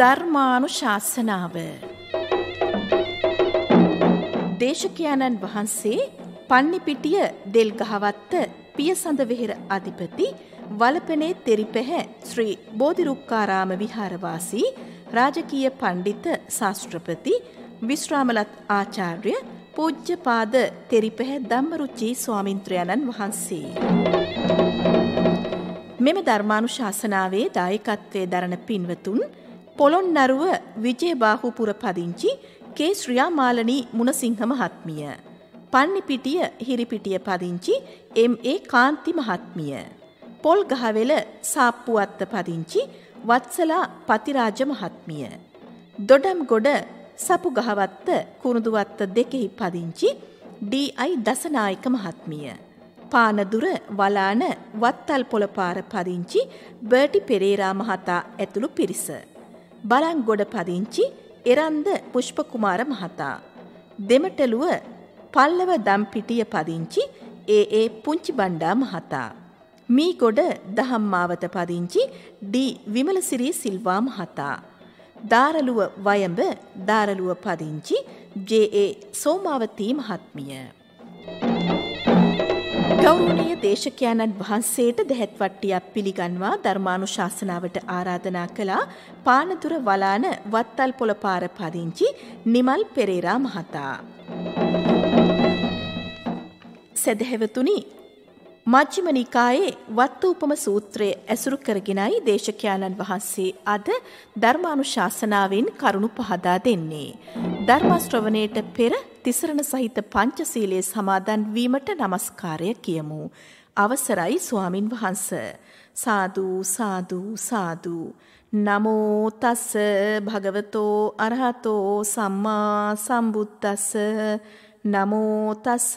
ධර්මානු ශාසනාව. දේශකයාණන් වහන්සේ පන්නිපිටිය දෙල්ගහවත්ත පියසඳ වෙහෙර අධිපති වලපනේ තෙරිපැහැ ශ්‍රී බෝධිරුක්කාරාම විහාරවාසී රාජකීය පණ්ඩිත ශාස්ත්‍රපති විශ්‍රාමලත් ආචාර්ය පූජ්‍යපාද තෙරිපැහැ ධම්මරුචි ස්වාමින්ත්‍රයණන් වහන්සේ. මෙම ධර්මානුශාසනාවේ දායකත්වයේ දරණ පින්වතුන් පොළොන්නරුව විජේබාහුපුර පදිංචි කේ ශ්‍රියා මාලනී මුණසිංහ මහත්මිය. පන්නිපිටිය හිරිපිටිය පදිංචි එම් ඒ කාන්ති මහත්මිය. පොල්ගහවෙල සාප්පුවත්ත පදිංචි වත්සලා පතිරාජ මහත්මිය. දොඩම් ගොඩ සපුගහවත්ත කුරුදුවත්ත දෙකෙහි පදිංචි ඩී.අයි දසනායක මහත්මිය. පානදුර වලාන වත්තල් පොළපාර පදිංචි බර්ටි පෙරේරා මහතා ඇතුළු පිරිස. බලන්ගොඩ පදිංචි එරන්ද පුෂ්පකුමාර මහතා. දෙමටලුව පල්ලව දම්පිටිය පදිංචි ඒ ඒ පුංචි බණ්ඩා මහතා. මීගොඩ දහම්මාවත පදිංචි ඩී විමලසිරී සිල්වා මහතා. දාරලුව වයඹ දාරලුව පදිංචි ජේ.ඒ. සෝමාවතී මහත්මිය. ගෞරවනීය දේශකයන්න් වහන්සේට දැහැත්වට්ටියක් පිළිගන්වා ධර්මානුශාසනාවට ආරාධනා කළා පානතුර වලාන වත්තල් පොළ පාර පදිංචි නිමල් පෙරේරා මහතා. සදහැවතුනි මජ්ක්‍ධිම නිකායේ වත්තුපම සූත්‍රය ඇසුරු කරගෙනයි දේශකයන්න් වහන්සේ අද ධර්මානුශාසනාවෙන් කරුණු පහදා දෙන්නේ. ධර්ම ශ්‍රවණයට පෙර තිසරණ සහිත පංචසීලයේ සමාදන් වීමට নমස්කාරය කියමු. අවසරයි ස්වාමින් වහන්ස. සාදු සාදු සාදු. නමෝ තස් භගවතෝ අරහතෝ සම්මා සම්බුද්දස්ස නමෝ තස්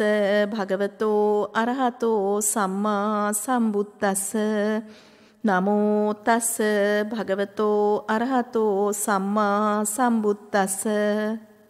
භගවතෝ අරහතෝ සම්මා සම්බුද්දස්ස නමෝ තස් භගවතෝ අරහතෝ සම්මා සම්බුද්දස්ස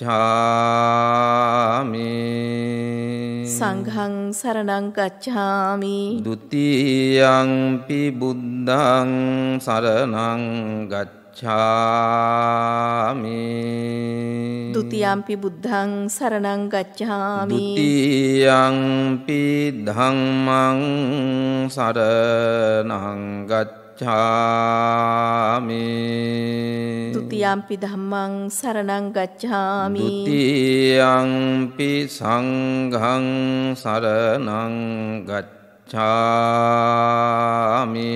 ගච්ඡාමි සංඝං සරණං ගච්ඡාමි ဒ ුතියංපි බුද්ධං සරණං ගච්ඡාමි ගච්ඡාමි ဒ ුතියම්පි බුද්ධං සරණං ගච්ඡාමි ဒ ුතියම්පි ධම්මං සරණං ගච්ඡාමි ගච්ඡාමි ဒုတိယ ම්පි ධම්මං සරණං ගච්ඡාමි ဒုတိယ ම්පි සංඝං සරණං ගච්ඡාමි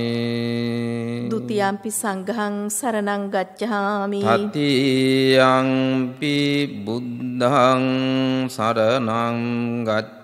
ဒုတိယ ම්පි සංඝං සරණං ගච්ඡාමි တတိယ ම්පි බුද්ධං සරණං ගච්ඡාමි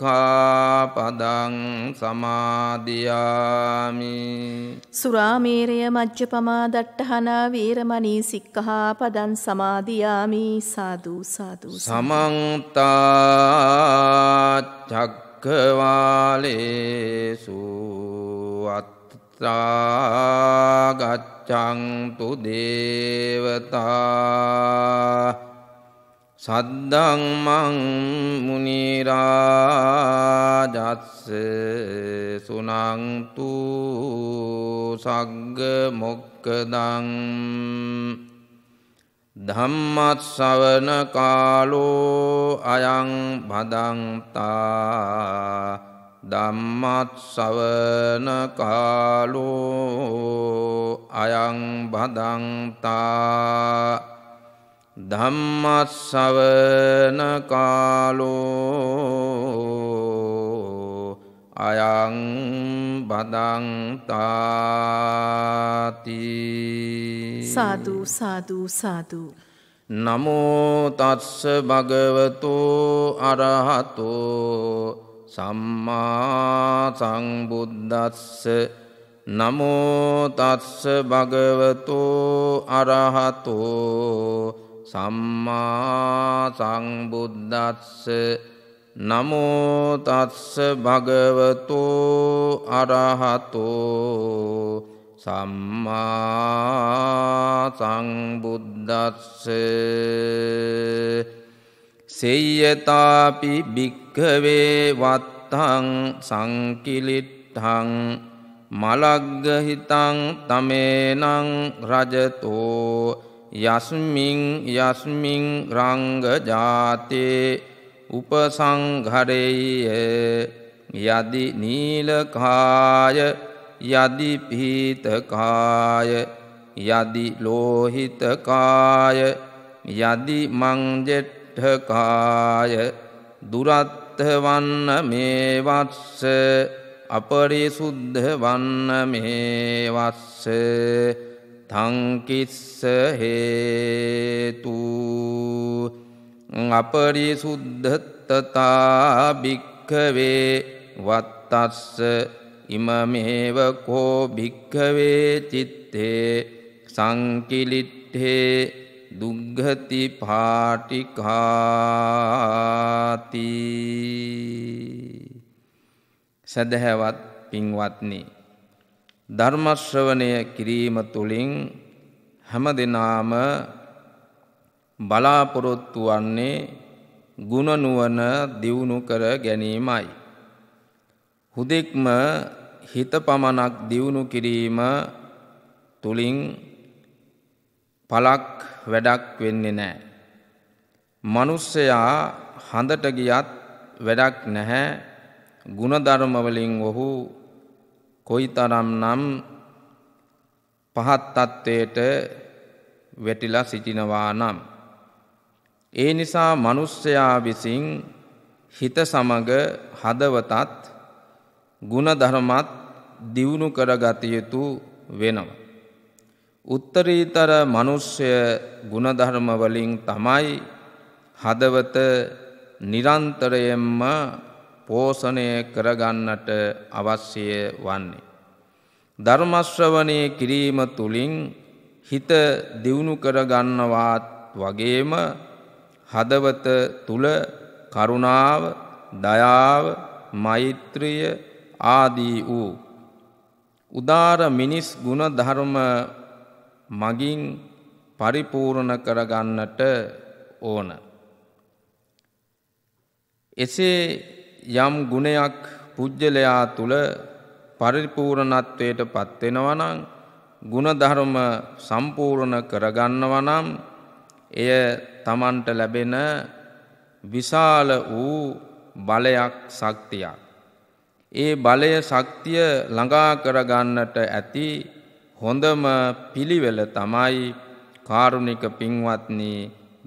සික්ඛාපදං සමාදියාමි සුරාමේරය මජ්ජපමා දට්ඨහනා වීරමණී සික්ඛාපදං සමාදියාමි සාදු සාදු සමන්ත චක්කවාලේසු අත්‍රා ගච්ඡන්තු දේවතා සද්දංමං මුනිරාජස්ස සුනංතු සග්ග මොක්කදං ධම්මත් සවන කාලෝ අයං බදන්තා ධම්මත් සවන කාලෝ අයං බදන්තා ධම්මස්සවන කාලෝ අයං බදන්තාති සාදු සාදු සාදු නමෝතත්ස භගවතෝ අරහතෝ සම්මා සංබුද්ධත්ස නමෝතත්ස භගවතෝ අරහතෝ සම්මා සංබුද්ධත්ස නමෝතත්ස භගවතු අරහතෝ සම්මා සංබුද්ධත්ස සෙය්‍යතාපි භික්කවේ වත්තං සංකිලිට්ටං මලග්ගහිතං තමේනං රජතෝ යස්මින් යස්මින් රංගජාතේ උපසංහරෙය යදි නීලකාය යදි පීතකාය යදි ලෝහිතකාය යදි මංජෙට්ඨකාය දුරත්හ වන්න මේ වත්ස අපරිසුද්ධ වන්න මේ වස්සේ තංකිස්ස හේතු අපරිසුද්ධත්තතා භික්කවේ වත්තස්ස ඉමමේව කෝ භික්කවේ චිත්තේ සංකිලිට්හේ දුග්ගති පාටිකාති සැදැහැවත් පින්වත්නේ ධර්මශ්‍රවණය කිරීම තුළින් හැම දෙනාම බලාපොරොත්තු වන්නේ ගුණනුවන දියුණු කර ගැනීමයි. හුදෙක්ම හිත පමණක් දියුණු කිරීම තුළින් පලක් වැඩක් වෙන්නේ නෑ. මනුස්සයා හඳට ගියත් වැඩක් නැහැ ගුණධර්මවලින් ඔහු කොයිතරම්නම් පහත් තත්වයට වැටිලා සිටිනවා නම් ඒ නිසා මිනිස්සයා විසින් හිත සමග හදවතත් ಗುಣධර්මත් දියුණු කරගත යුතු වෙනවා උත්තරීතර මිනිස්ය ಗುಣධර්ම වලින් තමයි හදවත නිරන්තරයෙන්ම පෝෂණය කරගන්නට අවශ්‍යය වන්නේ. ධර්මශ්‍රවනය කිරීම තුළින් හිත දියුණු කරගන්නවාත් වගේම හදවත තුළ කරුණාව දයාව මෛත්‍රිය ආදී වූ. උදාර මිනිස් ගුණ ධර්ම මගින් පරිපූර්ණ කරගන්නට ඕන. එසේ යම් ගුණයක් පුද්ගලයා තුළ පරිපූර්ණත්වයට පත්වෙනවනං ගුණධර්ම සම්පූර්ණ කරගන්නවනම් එය තමන්ට ලැබෙන විශාල වූ බලයක් ශක්තියක්. ඒ බලය ශක්තිය ළඟා කරගන්නට ඇති හොඳම පිළිවෙල තමයි කාරුණික පින්වත්නී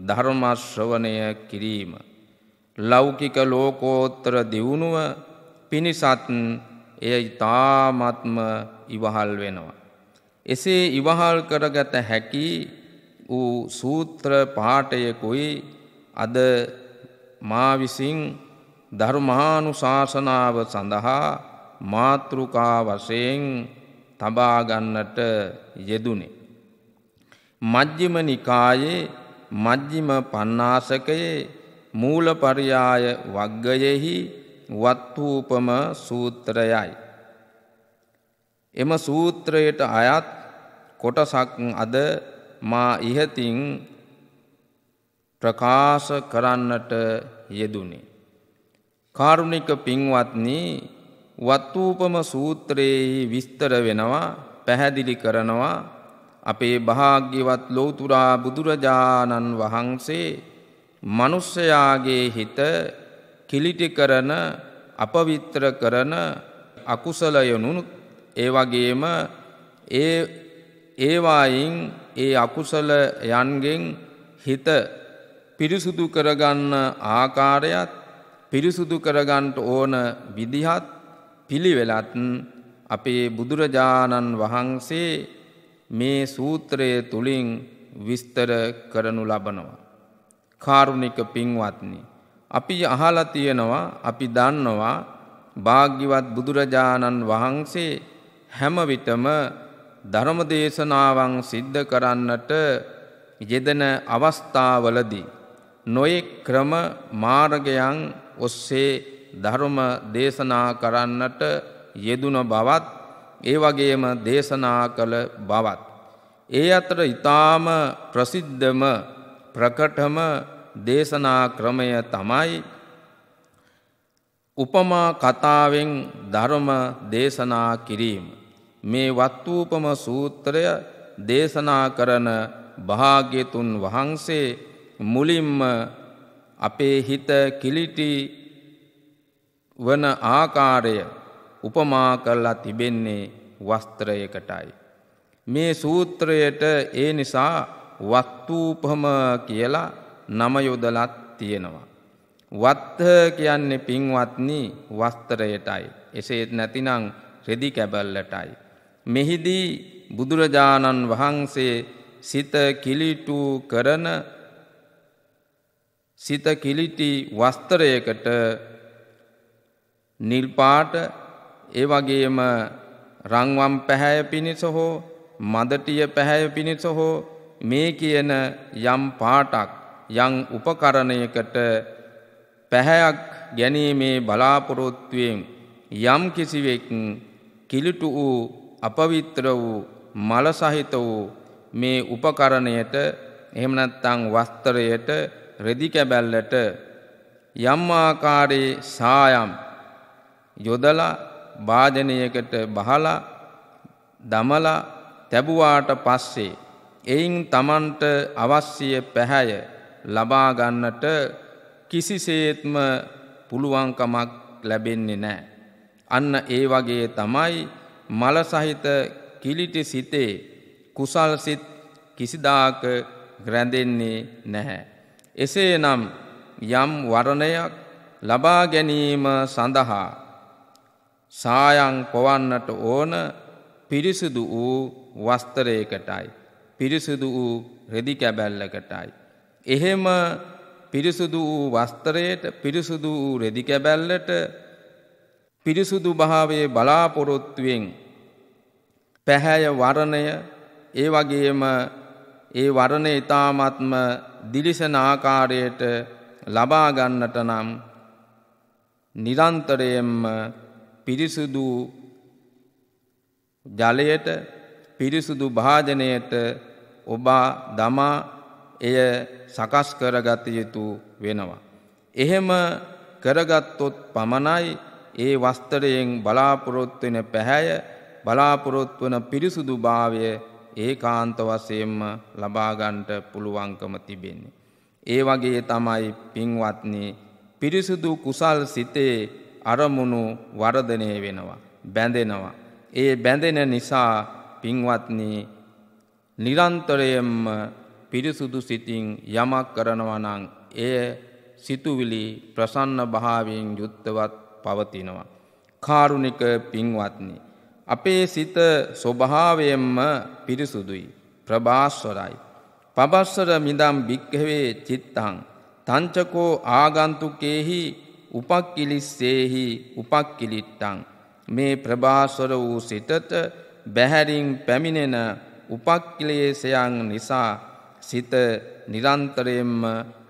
ධර්මශ්‍රවණය කිරීම. ලෞකික ලෝකෝත්තර දියුණුව පිණිසත් එය ඉතාමත්ම ඉවහල් වෙනවා. එසේ ඉවහල් කරගත හැකි වූ සූත්‍ර පාටයකුයි අද මා විසින් ධර්මානුශාසනාව සඳහා මාතෘකා වශයෙන් තබා ගන්නට යෙදුනේ. මජ්ක්‍ධිම නිකායේ මජ්ක්‍ධිම පණ්ණාසකයේ මූලපරියාය වග්ගයෙහි වත්වූපම සූත්‍රයයි. එම සූත්‍රයට අයත් කොටසක් අද මා ඉහතින් ප්‍රකාශ කරන්නට යෙදුනි. කාරුණික පින්වත්නි වත්වූපම සූත්‍රයෙහි විස්තර වෙනවා පැහැදිලි කරනවා අපේ භාග්‍යවත් ලෝතුරා බුදුරජාණන් වහන්සේ මනුස්සයාගේ හිත කිලිටි කරන අපවිත්‍ර කරන අකුසලයනුත් ඒවගේම ඒ ඒවායින් ඒ අකුසල යන්ගෙන් හිත පිරිසුදු කරගන්න ආකාරයත් පිරිසුදු කරගන්ට ඕන විදිහත් පිළිවෙලත් අපේ බුදුරජාණන් වහන්සේ මේ සූත්‍රය තුළින් විස්තර කරනු ලබනවා. කාරුණික පින්වත්නි. අපි අහල තියෙනවා අපි දන්නවා භාග්‍යවත් බුදුරජාණන් වහන්සේ හැමවිටම ධර්මදේශනාවන් සිද්ධ කරන්නට යෙදෙන අවස්ථාවලදී. නොයෙක් ක්‍රම මාර්ගයන් ඔස්සේ ධර්ම දේශනා කරන්නට යෙදුන බවත් ඒ වගේම දේශනා කළ බවත්. ඒ අතර ඊටාම ප්‍රසිද්ධම ප්‍රකටම දේශනා ක්‍රමය තමයි උපමා කතාවෙන් ධර්ම දේශනා කිරීම. මේ වත්වූපම සූත්‍රය දේශනා කරන භාග්‍යතුන් වහන්සේ මුලින්ම අපේ හිත කිලිටි වන ආකාරය උපමා කරලා තිබෙන්නේ වස්ත්‍රයකටයි. මේ සූත්‍රයට ඒ නිසා වත්වූපම කියලා නම යොදලත් තියෙනවා. වත්හ කියන්නේ පින්වත්නි වස්තරයටයි. එසේත් නැතිනම් රෙදි කැබල්ලටයි. මෙහිදී බුදුරජාණන් වහන්සේ සිත කිලිටු කරන සිත කිලිටි වස්තරයකට නිල්පාට ඒ වගේම රංවම් පැහැය පිණිස හෝ මදටිය පැහැය පිණිස හෝ මේ කියන යම් පාටක් යං උපකරණයකට පැහැයක් ගැනීමේ බලාපොරොත්තුවෙන් යම් කිසිවෙක් කිලිටු වූ අපවිත්‍ර වූ මල සහිත වූ මේ උපකරණයට එහෙම නැත්නම් වස්ත්‍රයට රෙදි කැබැල්ලට යම් ආකාරයේ සායම් යොදලා වාදනයකට බහලා දමලා තැබුවාට පස්සේ එයින් තමන්ට අවශ්‍ය පැහැය ලබාගන්නට කිසිසේත්ම පුළුවන්කමක් ලැබෙන්නේ නෑ. අන්න ඒ වගේ තමයි මල සහිත කිලිටි සිතේ කුසල් සිත් කිසිදාක ග්‍රැඳෙන්නේ නැහැ. එසේනම් යම් වරණයක් ලබා ගැනීම සඳහා සායං පොවන්නට ඕන පිරිසිදු වූ වස්තරයකටයි. පිරිසිදු වූ රෙදි කැබැල්ලකටයි. එහෙම පිරිසුදු වූ වස්ත්‍රයට පිරිසුදු වූ රෙදි කැබැල්ලට පිරිසුදු භාවයේ බලාපොරොත්තුවෙන් පැහැය වරණය ඒ වගේම ඒ වරණ ඊ타මත්ම දිලිසෙන ආකාරයට ලබා ගන්නට නම් නිරන්තරයෙන්ම පිරිසුදු ජලයට පිරිසුදු භාජනයට ඔබ දමා එය සකස් කරගත යුතු වෙනවා. එහෙම කරගත්තොත් පමණයි ඒ වස්තරයෙන් බලාපොරොත්තු වෙන පැහැය බලාපොරොත්තු වන පිරිසුදු භාවය ඒකාන්ත වශයෙන්ම ලබා ගන්නට පුළුවන්කම තිබෙන්නේ. ඒ වගේ තමයි පින්වත්නි පිරිසුදු කුසල් සිතේ අරමුණු වර්ධනය වෙනවා බැඳෙනවා. ඒ බැඳෙන නිසා පින්වත්නි නිරන්තරයෙන්ම පිරිසුදු සිතින් යමක් කරනවනං එය සිතුවිලි ප්‍රසන්න භාවයෙන් යුත්තවත් පවතිනවා. කාරුණික පින්වත්නි. අපේ සිත ස්වභාවයෙන්ම පිරිසුදුයි ප්‍රභාස්වරයි. පබස්සර මිදම් භික්්‍යවේ චිත්තං. තංචකෝ ආගන්තුකෙහි උපක්කිලිස්සේහි උපක්කිලිට්ටං. මේ ප්‍රභාස්වර වූ සිතට බැහැරින් පැමිණෙන උපක්කිලේසයන් නිසා සිත නිරන්තරයෙන්ම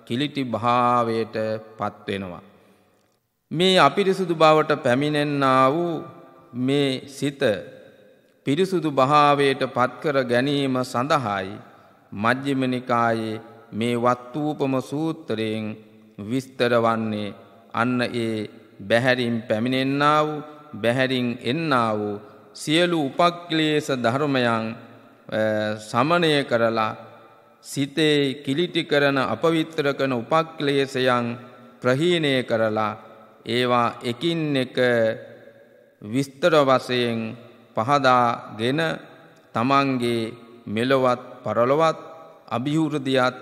කිලිටි භාවයට පත්වෙනවා. මේ අපිරිසුදු බවට පැමිණෙන්නා වූ මේ සිත පිරිසුදු භාවයට පත්කර ගැනීම සඳහායි මජ්්‍යම නිකායේ මේ වත්වූපම සූත්‍රයෙන් විස්තර වන්නේ අන්න ඒ බැහැරින් පැමිණෙන්නා වූ බැහැරින් එන්නා වූ සියලු උපක්ලේස ධර්මයන් සමනය කරලා සිතේ කිලිටි කරන අපවිත්‍ර කරන උපක්ලේශයන් ප්‍රහීණය කරලා ඒවා එකින් එක විස්තර වශයෙන් පහදාගෙන තමන්ගේ මෙලොවත් පරලොවත් අභිවෘද්ධියත්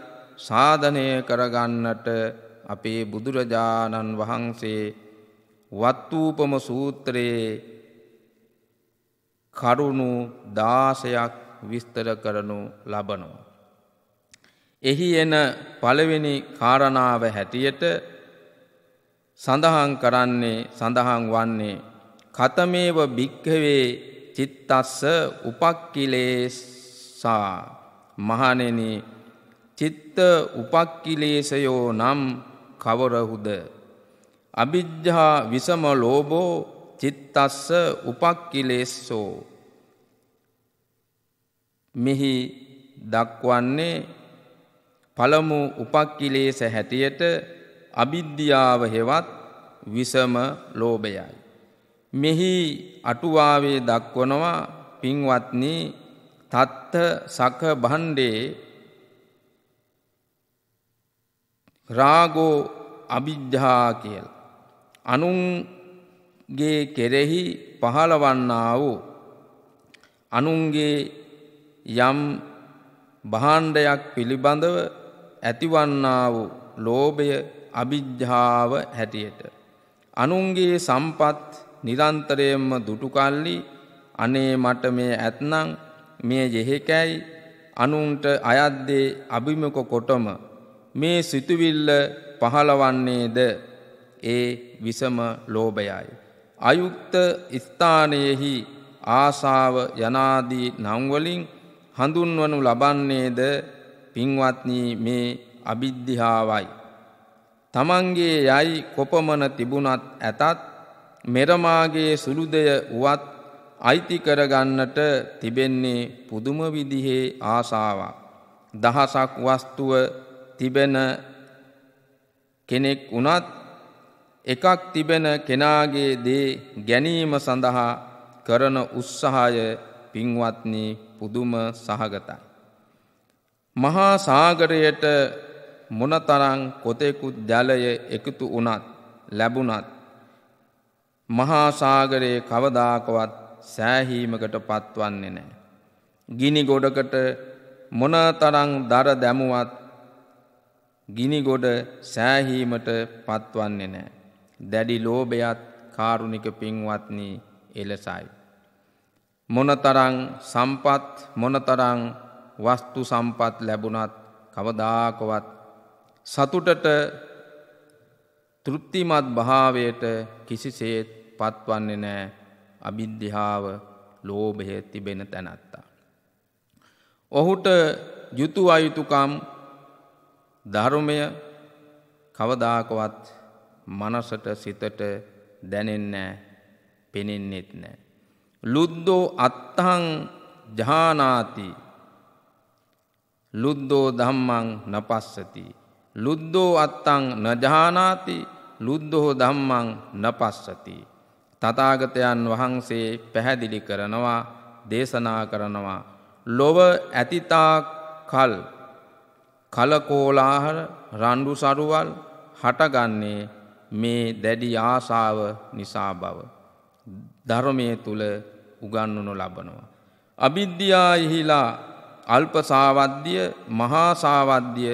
සාධනය කරගන්නට අපේ බුදුරජාණන් වහන්සේ වත්තූපම සූත්‍රයේ කරුණු දාසයක් විස්තර කරනු ලබනවා. එහි එන පළවෙනි කාරණාව හැටියට සඳහන් කරන්නේ සඳහන් වන්නේ කතමේව භික්ඛවේ චිත්තස්ස උපක්ඛිලේසා මහණෙනි චිත්ත උපක්ඛිලේසයෝ නම් කවරහුද අභිජ්ජා විසම ලෝභෝ චිත්තස්ස උපක්ඛිලේසෝ මෙහි දක්වන්නේ පළමු උපක්කිලේස හැටියට අභිද්‍යාව හෙවත් විසම ලෝභයයි. මෙහි අටුවාවේ දක්වනවා පින්වත්නි තත්ත සක භණ්ඩේ රාගෝ අභිජ්ජා කියල. අනුන්ගේ කෙරෙහි පහළවන්නා වූ අනුන්ගේ යම් භාණ්ඩයක් පිළිබඳව ඇතිවන්නා වූ ලෝභය අභිජ්ජාව හැටියට. අනුන්ගේ සම්පත් නිරන්තරයෙන්ම දුටුකල්ලි අනේ මට මේ ඇත්නම් මේ යෙහෙකැයි අනුන්ට අයද්දේ අභිමක කොටම මේ සිතුවිල්ල පහළවන්නේද ඒ විසම ලෝභයයි. අයුක්ත ස්ථානයෙහි ආසාව යනාදී නංවලින් හඳුන්වනු ලබන්නේද පින්වත්නී මේ අභිද්ධිහාවයි. තමන්ගේ යයි කොපමන තිබුණත් ඇතත් මෙරමාගේ සුළුදය වුවත් අයිති කරගන්නට තිබෙන්නේ පුදුම විදිහේ ආසාවක්. දහසක් වස්තුව තිබෙන කෙනෙක් වුණත් එකක් තිබෙන කෙනාගේ දේ ගැනීම සඳහා කරන උත්සාහය පින්වත්නි පුදුම සහගතයි. මහා සාගරයට මොනතරං කොතෙකුත් ජලය එකතු වුණත් ලැබුණත් මහා සාගරයේ කවදාකවත් සෑහීමකට පත්වන්නේ නැහැ. ගිනි ගොඩකට මොනතරං දර දැමුවත් ගිනි ගොඩ සෑහීමට පත්වන්නේ නැහැ. දැඩි ලෝභයත් කාරුණික පින්වත්නි එලසයි. මොනතරං සම්පත් මොනතරං වස්තු සම්පත් ලැබුණත් කවදාකවත් සතුටට තෘප්තිමත් භාවයට කිසිසේත් පත්වන්නේ නෑ අභිද්ධාව ලෝභය තිබෙන තැනැත්තා. ඔහුට යුතු අයුතුකම් ධර්මය කවදාකවත් මනසට සිතට දැනෙන්නෑ පෙනෙන්නෙත් නෑ. ලුද්දෝ අත්තහං ජානාති ලුද්දෝ ධම්මං නපස්සති. ලුද්දෝ අත්තං නජානාති ලුද්දෝ ධම්මං නපස්සති. තථාගතයන් වහන්සේ පැහැදිලි කරනවා දේශනා කරනවා. ලොව ඇතිතා කල් කලකෝලාහල රණ්ඩු සරුවල් හටගන්නේ මේ දැඩි ආසාව නිසා බව. ධර්මය තුළ උගන්වනු ලබනවා. අභිද්‍යායිහිලා අල්පසාවද්‍ය මහාසාවද්‍ය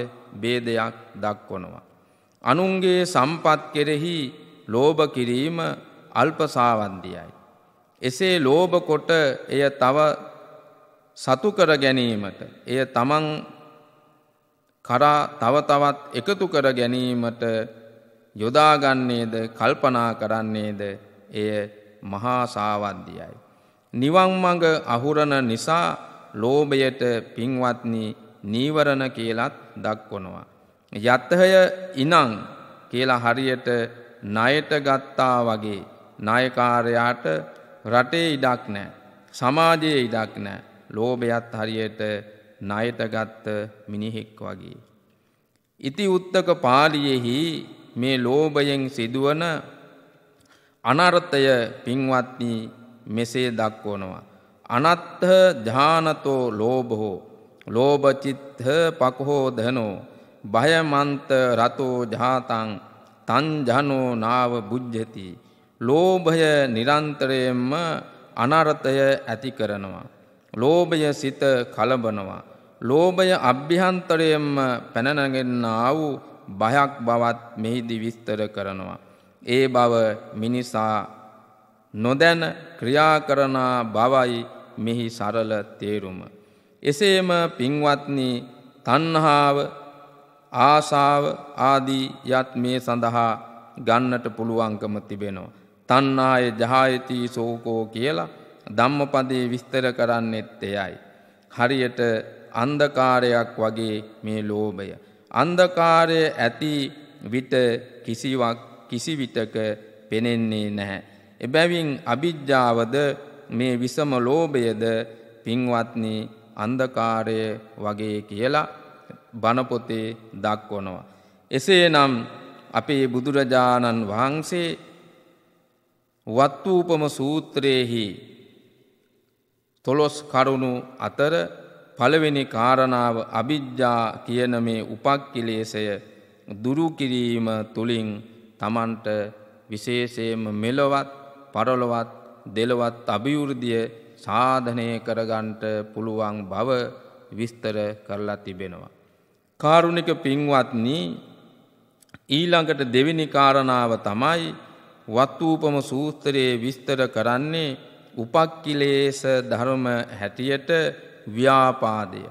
බේදයක් දක්වනවා. අනුන්ගේ සම්පත් කෙරෙහි ලෝභ කිරීම අල්පසාවන්දියයි. එසේ ලෝභකොට එය තව සතුකර ගැනීමට එය තමන් කරා තව තවත් එකතු කර ගැනීමට යොදාගන්නේද කල්පනා කරන්නේද එය මහාසාවද්දියයි. නිවන් මඟ අහුරණ නිසා ලෝභයට පින්වත්නි නීවරණ කියලත් දක්වනවා. යත්තහය ඉනං කියලා හරියට ණයට ගත්තා වගේ නායකාරයාට රටේ ඉඩක් නෑ. සමාජයේ ඉඩක් නෑ. ලෝභයත් හරියට ණයට ගත්ත මිනිහෙක් වගේ. ඉති උත්තක පාලියෙහි මේ ලෝභයෙන් සිදුවන අනර්ථය පින්වත්නි මෙසේ දක්වනවා. අනත්හ ධානතෝ ලෝභෝ ලෝභචිත්හ පකහෝ ධනෝ භයමන්ත රතෝ ජාතං තන් ජනෝ නාව බුද්ධති ලෝභය නිරන්තරයෙන්ම අනර්ථය ඇති කරනවා ලෝභය සිත කලබනවා ලෝභය අභ්‍යන්තරයෙන්ම පැන නැගෙන්නා වූ බයක් බවත් මෙහිදී විස්තර කරනවා ඒ බව මිනිසා නොදැන ක්‍රියා කරනා බවයි මෙහි සරල තේරුම. එසේම පින්වත්නි තන්හාාව ආසාාව ආදී යත් මේ සඳහා ගන්නට පුළුවන්කම තිබෙනවා. තන්නාය ජායතී සෝකෝ කියලා ධම්මපදේ විස්තර කරන්නෙත් එයයි. හරියට අන්දකාරයක් වගේ මේ ලෝභය. අන්දකාරය ඇති විට කිසිවක් කිසිවිටක පෙනෙන්නේ නැහැ. එබැවින් අභිජ්ජාවද මේ විසම ලෝභයද පින්වත්නි අන්ධකාරය වගේ කියලා බණපොතේ දක්වනවා. එසේනම් අපේ බුදුරජාණන් වහන්සේ වත්තූපම සූත්‍රයෙහි තොළොස් කරුණු අතර පළවෙනි කාරණාව අභිජ්ජා කියන මේ උපක්කිලේසය දුරුකිරීම තුළින් තමන්ට විශේෂයෙන්ම මෙලොවත් පරලොවත් දෙලවත් අභිවෘද්ධිය සාධනය කරගන්ට පුළුවන් බව විස්තර කරලා තිබෙනවා. කාරුණික පින්වත්නි ඊළඟට දෙවිනි කාරණාව තමයි වත්වූපම සූස්තරයේ විස්තර කරන්නේ උපක්කිලේස ධර්ම හැටියට ව්‍යාපාදය.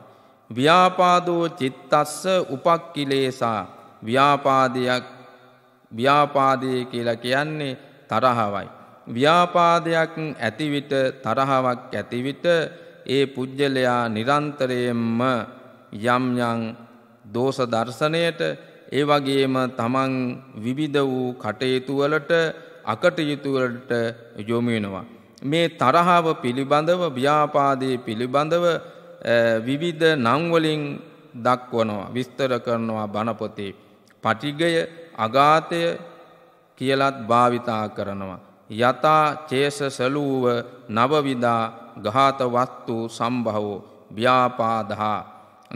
ව්‍යාපාදෝ චිත්තස්ස උපක්කිලේසා ව්‍යාපාදයක් ව්‍යාපාදය කියලා කියන්නේ තරහවයි. ව්‍යාපාදයක් ඇතිවිට තරහාවක් ඇතිවිට ඒ පුජ්‍යලයා නිරන්තරයෙන්ම යම්යන් දෝෂ දර්ශනයට ඒ වගේම තමන් විවිධ වූ කටයුතුවලට අකටයුතුවලට යොමුවෙනවා. මේ තරහාව පිළිබඳව ව්‍යාපාදයේ පිළිබඳව විවිධ නංවලින් දක්වනවා විස්තර කරනවා බණපොතේ. පටිගය අගාතය කියලත් භාවිතා කරනවා. යතා චේස සලූව නවවිදා ගාතවත්තු සම්භවෝ ව්‍යාපාදහා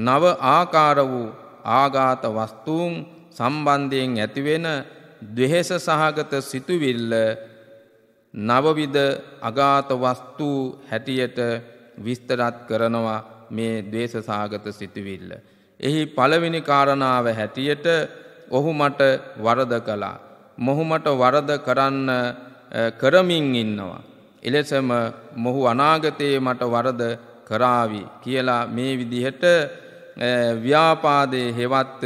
නව ආකාර වූ ආගාත වස්තුූන් සම්බන්ධයෙන් ඇතිවෙන දෙහෙස සහගත සිතුවිල්ල නවවිද අගාත වස්තුූ හැටියට විස්තරත් කරනවා මේ දේශසාගත සිතුවිල්ල. එහි පළවෙනි කාරණාව හැටියට ඔහු මට වරද කලා. මොහුමට වරද කරන්න කරමින් ඉන්නවා. එලෙසම මොහු අනාගතයේ මට වරද කරාවි කියලා මේ විදිහට ව්‍යාපාදය හෙවත්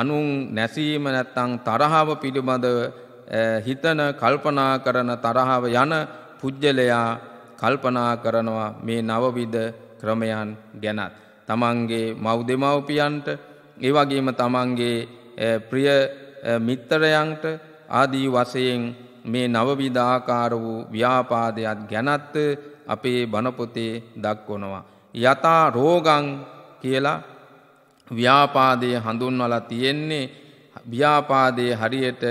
අනුන් නැසීම නැත්තං තරහාව පිළිබඳ හිතන කල්පනා කරන තරහාව යන පුද්ගලයා කල්පනා කරනවා මේ නවවිද ක්‍රමයන් ගැනත්. තමන්ගේ මව් දෙමව්පියන්ට ඒවගේම තමන්ගේ ප්‍රිය මිත්තරයන්ට ආදී වසයෙන් මේ නවවිධාකාර වූ ව්‍යාපාදයක් ගැනත්ත අපේ බණපොතේ දක්වනවා. යතා රෝගං කියලා ව්‍යාපාදය හඳුන්වල තියෙන්නේ ව්‍යාපාදය හරියට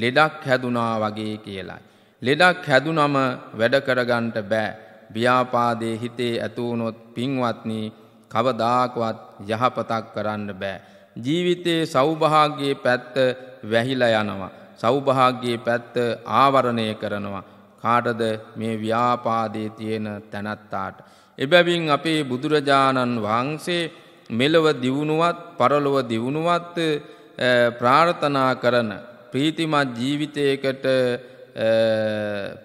ලෙඩක් හැදුනා වගේ කියලයි. ලෙඩක් හැදුනම වැඩකරගන්ට බෑ ව්‍යාපාදය හිතේ ඇතුවනොත් පින්වත්නී කවදාකවත් යහපතක් කරන්න බෑ. ජීවිතයේ සෞභාග්‍යයේ පැත්ත වැහිලා යනවා. සෞභාග්‍යයේ පැත්ත ආවරණය කරනවා. කාටද මේ ව්‍යාපාදේ තියෙන තැනැත්තාට. එබැවින් අපේ බුදුරජාණන් වහන්සේ මෙලව දියුණුවත් පරලොව දියුණුවත් ප්‍රාර්ථනා කරන ප්‍රීතිමත් ජීවිතයකට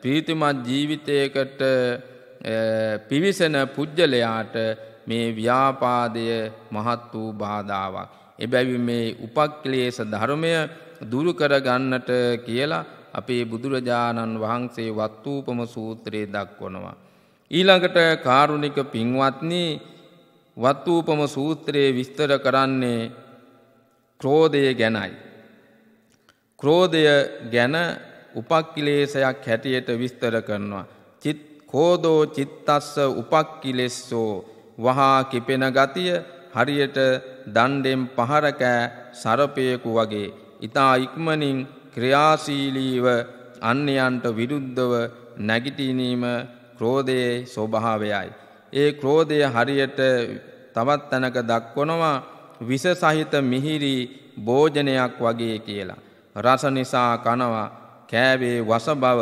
ප්‍රීතිමත් ජීවිතයකට පිවිසෙන පුද්ගලයාට මේ ව්‍යාපාදය මහත් වූ බාධාවක්. එබැවි මේ උපක්ලේස ධර්මය දුරු කරගන්නට කියලා අපේ බුදුරජාණන් වහන්සේ වත්තූපම සූත්‍රයේ දක්වනවා. ඊළඟට කාරුණික පින්වත්නි වත්තූපම සූත්‍රයේ විස්තර කරන්නේ ක්‍රෝධය ගැනයි. ක්‍රෝධය ගැන උපක්කිලේසයක් හැටියට විස්තර කරනවා. චිත් කෝදෝ චිත්තස්ස උපක්කිලෙස්සෝ වහා කිපෙන ගතිය හරියට දණ්ඩෙන් පහරකෑ සරපයකු වගේ ඉතා ඉක්මනින් ක්‍රියාශීලීව අන්‍යයන්ට විරුද්ධව නැගිටීනීම ක්‍රෝධයේ ස්වභාවයයි. ඒ ක්‍රෝධය හරියට තවත් තැනක දක්වනවා විස සහිත මිහිරි භෝජනයක් වගේ කියලා. රස නිසා කනවා කෑවේ වස බව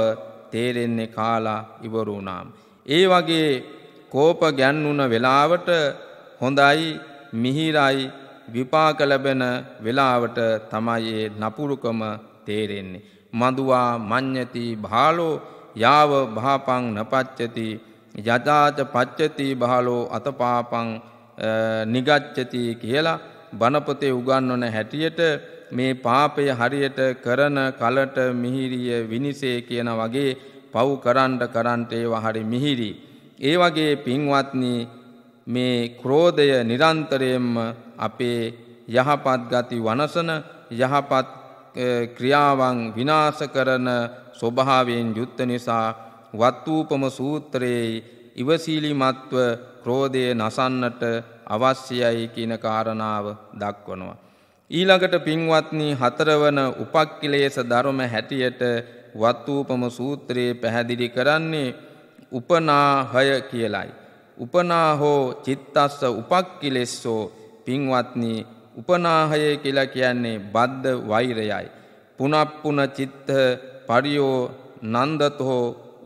තේරෙන්නේ කාලා ඉවරුණාම්. ඒ වගේ කෝප ගැන්වුන වෙලාවට හොඳයි මිහිරයි විපාක ලැබෙන වෙලාවට තමයි ඒ නපුරුකම තේරෙන්නේ. මදුවා මඤ්ඤති භාලෝ යාව භාපං නපච්චති යදාච පච්චති භාලෝ අතපාපං නිගච්ඡති කියලා බණපතේ උගන්වන හැටියට මේ පාපය හරියට කරන කලට මිහිරිය විනිසේ කියන වගේ පව් කරන්ඩ කරන්ට ඒව හරි මිහිරි. ඒ වගේ පින්වත්නී මේ ක්‍රෝධය නිරන්තරයෙන්ම අපේ යහපත් ගති වනසන යහපත් ක්‍රියාවන් විනාශ කරන ස්වභාවයෙන් යුත්ත නිසා වත්වූපම සූත්‍රයේ ඉවසීලිමත්ව ක්‍රෝධය නසන්නට අවශ්‍යයි කියන කාරණාව දක්වනවා. ඊළඟට පින්වත්නි හතරවන උපක්කිලේස ධර්ම හැටියට වත්වූපම සූත්‍රයේ පැහැදිලි කරන්නේ උපනාහය කියලයි. උපනා හෝ චිත්තස්ස උපක්කිලෙස්සෝ පින්වත්නි උපනාහය කියලා කියන්නේ බද්ධ වෛරයයි. පුනප්පුන චිත්ත පරියෝ නන්දතෝ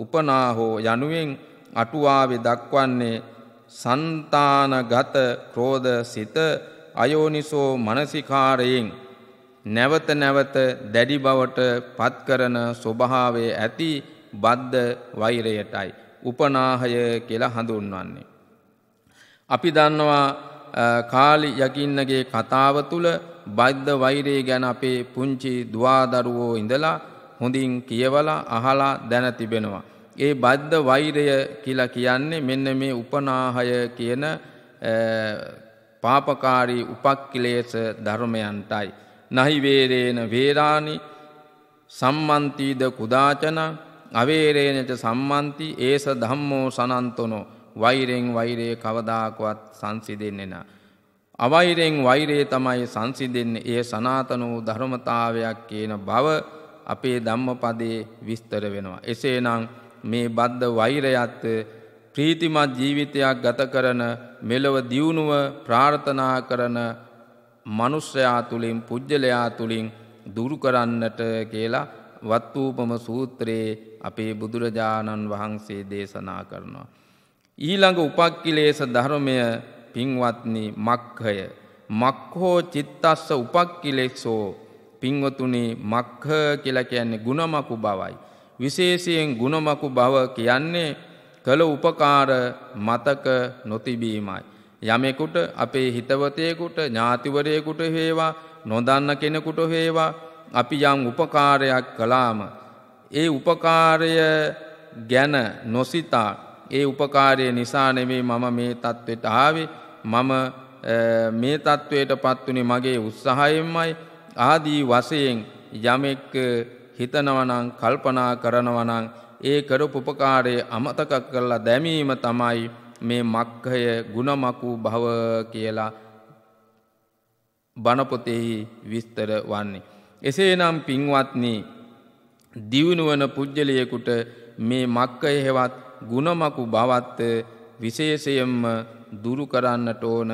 උපනාහෝ යනුවෙන් අටුවාවේ දක්වන්නේ සන්තානගත ක්‍රෝධ සිත අයෝනිසෝ මනසිකාරයෙන් නැවත නැවත දැඩි බවට පත්කරන ස්වභාවය ඇති බද්ධ වෛරයටයි. උපනාහය කියලා හඳුන්වන්නේ. අපි දන්නවා කාලි යකින්නගේ කතාව තුළ බද්ධ වෛරයේ ගැන අපේ පුංචි දවාදරුවෝ ඉඳලා හොඳින් කියවලා අහලා දැන තිබෙනවා. ඒ බද්ධ වෛරය කියලා කියන්නේ මෙන්න මේ උපනාහය කියන පාපකාරී උපක්කිලේස ධර්මයන්ටයි. නහිවේරේන වේරාණි සම්මන්තීද කුදාචන අවේරේනට සම්මන්ති ඒස ධම්මෝ සනන්තනෝ වෛරෙන් වෛරයේ කවදාකවත් සංසිදෙන්නෙන. අවෛරෙන් වෛරයේ තමයි සංසිදෙන්නේ ඒ සනාතනූ ධර්මතාවයක් කියන බව අපේ ධම්මපදයේ විස්තර වෙනවා. එසේනම් මේ බද්ධ වෛරයත් ප්‍රීතිමත් ජීවිතයක් ගත කරන මෙලොව දියුණුව ප්‍රාර්ථනා කරන මනුෂ්‍යයා තුළින් පුද්ගලයා තුළින් දුරු කරන්නට කියලා වත්වූපම සූත්‍රයේ අපේ බුදුරජාණන් වහන්සේ දේශනා කරනවා. ඊළඟ උපක්කිලේස ධර්මය පින්වත්නි මක්හය. මක්හෝ චිත්තස්ස උපක්කිලෙක්සෝ පින්වතුනේ මක්හ කියලා කියන්නේ ගුණමකු බවයි. විශේෂයෙන් ගුණමකු බව කියන්නේ කළ උපකාර මතක නොතිබීමයි. යමෙකුට අපේ හිතවතයෙකුට ඥාතිවරයෙකුට හේවා නොදන්න කෙනෙකුට හේවා අපි යම් උපකාරයක් කලාම ඒ උපකාරය ගැන නොසිතා ඒ උපකාරය නිසා නෙමේ මම මේ තත්ත්වයට ආවේ මම මේ තත්ත්වයට පත්වනේ මගේ උත්සාහයෙන්මයි ආදී වශයෙන් යමෙක් හිතනවනං කල්පනා කරනවනං ඒ කරපු උපකාරය අමතක කරලා දැමීම තමයි මේ මක්කය ගුණමකු භව කියලා බණපොතෙහි විස්තර වන්නේ. එසේනම් පින්වත්නි දියුණුවන පුද්ගලයෙකුට මේ මක්කය හෙවත් ගුණමකු බවත්ත විශේෂයෙන්ම දුරු කරන්නට ඕන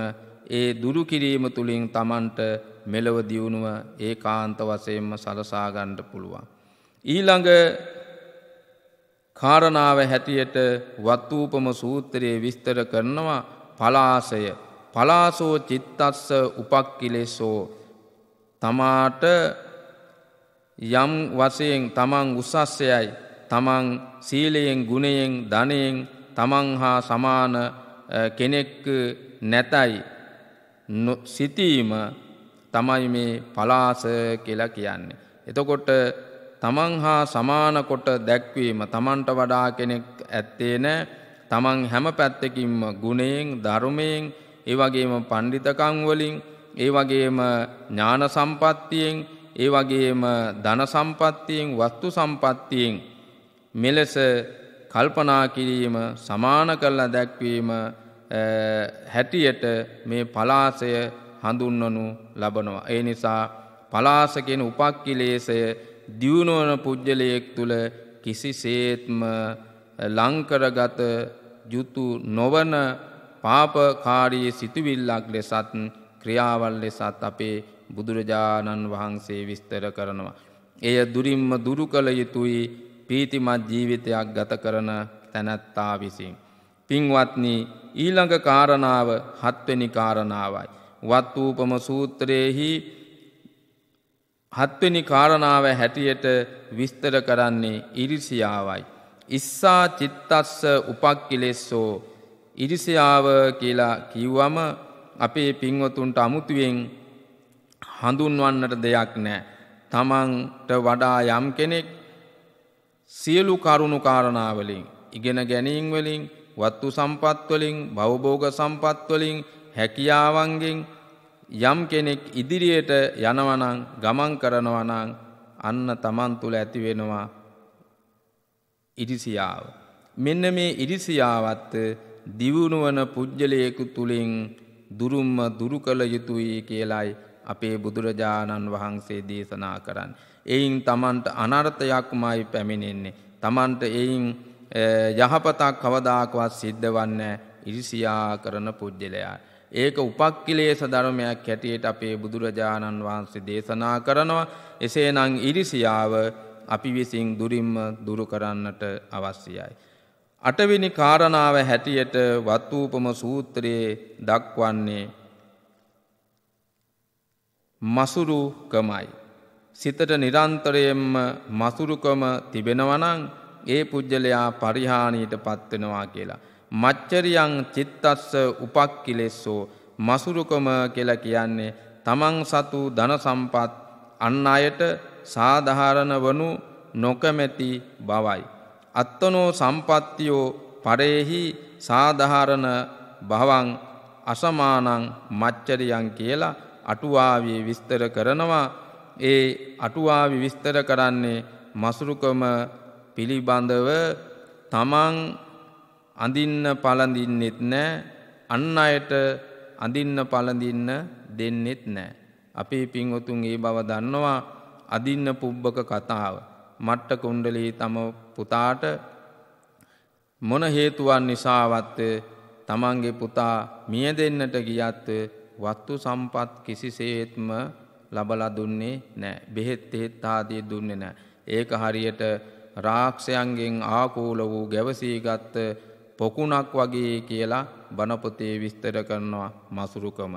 ඒ දුරු කිරීම තුළින් තමන්ට මෙලව දියුණුව ඒ කාන්ත වසයෙන්ම සලසාගණ්ඩ පුළුවන්. ඊළඟ කාරණාව හැටියට වත්වූපම සූත්‍රයේ විස්තර කරනවා පලාසය පලාසෝ චිත්තස්ස උපක්කිලෙසෝ තමාට යම් වසයෙන් තමන් උසස්සයයි තමන් සීලයෙන් ගුණයෙන් ධනයෙන් තමන් හා සමාන කෙනෙක් නැතයි සිතීම තමයි මේ පලාස කියලා කියන්නේ. එතකොට තමන් හා සමානකොට දැක්වීම තමන්ට වඩා කෙනෙක් ඇත්තේ නෑ තමන් හැම පැත්තකින්ම ගුණයෙන් ධර්මයෙන් ඒවගේම පණ්ඩිතකංවලින් ඒවගේම ඥාන සම්පත්තියෙන් ඒ වගේම ධන සම්පත්තියෙන් වස්තු සම්පත්තියෙන් මෙලෙස කල්පනා කිරීම සමාන කරලා දැක්වීම හැටියට මේ පලාසය හඳුන්වනු ලබනවා. ඒ නිසා පලාසකෙන උපක්කිලේසය දියුණුවන පුද්ගලයෙක් තුළ කිසිසේත්ම ලංකරගත යුතු නොවන පාපකාරී සිතුවිල්ලක් ලෙසත් ක්‍රියාවල් ලෙසත් අපේ බුදුරජාණන් වහන්සේ විස්තර කරනවා. එය දුරින්ම දුරු කළ යුතුයි පීතිමත් ජීවිතයක් ගත කරන තැනැත්තා විසින්. පින්වත්නි ඊළඟ කාරණාව හත්වනි කාරණාවයි. වත්වූපම සූත්‍රයෙහි හත්වනි කාරණාව හැටියට විස්තර කරන්නේ ඉරිසියාවයි. ඉස්සා චිත්තස්ස උපක්කිලෙස්සෝ ඉරිසියාව කියලා කිව්වම අපේ පින්වතුන්ට අමුතුවෙන් හඳුන්වන්නට දෙයක් නෑ. තමන්ට වඩා යම් කෙනෙක් සියලු කරුණු කාරණාවලින් ඉගෙන ගැනීම්වලින් වත්තු සම්පත්වලින් භවබෝග සම්පත්වලින් හැකියාවන්ගෙන් යම් කෙනෙක් ඉදිරියට යනවනං ගමන් කරනවනං අන්න තමන් තුළ ඇතිවෙනවා ඉරිසියාව. මෙන්න මේ ඉරිසියාවත්ත දිවුණුවන පුද්ගලයෙකු තුළින් දුරුම්ම දුරු කළ යුතුයි කියලායි අපේ බුදුරජාණන් වහන්සේ දේශනා කරන්න. එයින් තමන්ට අනර්ථයක් මයි පැමිණෙන්නේ. තමන්ට එයින් යහපතක් කවදාකවත් සිද්ධ වන්නේ ඉරිසියා කරන පුද්ගලයා. ඒක උපක්කිලේස ධර්මයක් හැටියට අපේ බුදුරජාණන් වහන්සේ දේශනා කරනවා. එසේනං ඉරිසියාව අපි විසින් දුරින්ම දුරු කරන්නට අවශ්‍යයි. අටවිනි කාරණාව හැටියට වත්වූපම සූත්‍රයේ දක්වන්නේ මසුරුකමයි. සිතට නිරන්තරයෙන්ම මසුරුකම තිබෙනවනං ඒ පුද්ගලයා පරිහානීට පත්වෙනවා කියලා. මච්චරියං චිත්තස්ස උපක්කිලෙස්සෝ මසුරුකම කියල කියන්නේ තමන් සතු ධනසම්පත් අන්න අයට සාධාරණ වනු නොකමැති බවයි. අත්තනෝ සම්පත්තියෝ පරෙහි සාධාරණ භවන් අසමානං මච්චරියන් කියලා අටුවාවී විස්තර කරනවා ඒ අටුවාවි විස්තර කරන්නේ මසුරුකම පිළිබඳව තමන් අඳින්න පලඳින්නෙත් නෑ අන්න අයට අඳින්න පලඳින්න දෙන්නෙත් නෑ. අපේ පින්වතුන් ඒ බව දන්නවා අදින්න පුබ්බක කතාව. මට්ට කුණ්ඩලී තම පුතාට මොන හේතුවන් නිසාවත්ව තමන්ගේ පුතා මිය දෙන්නට ගියත්ව වත්තු සම්පත් කිසිසේත්ම ලබලා දුන්නේ නෑ බෙහෙත් එහෙත් ආදී දුන්නේ නෑ. ඒක හරියට රාක්ෂයන්ගෙන් ආකූල වූ ගැවසීගත් පොකුණක් වගේ කියලා බණපොතේ විස්තර කරනවා මසුරුකම.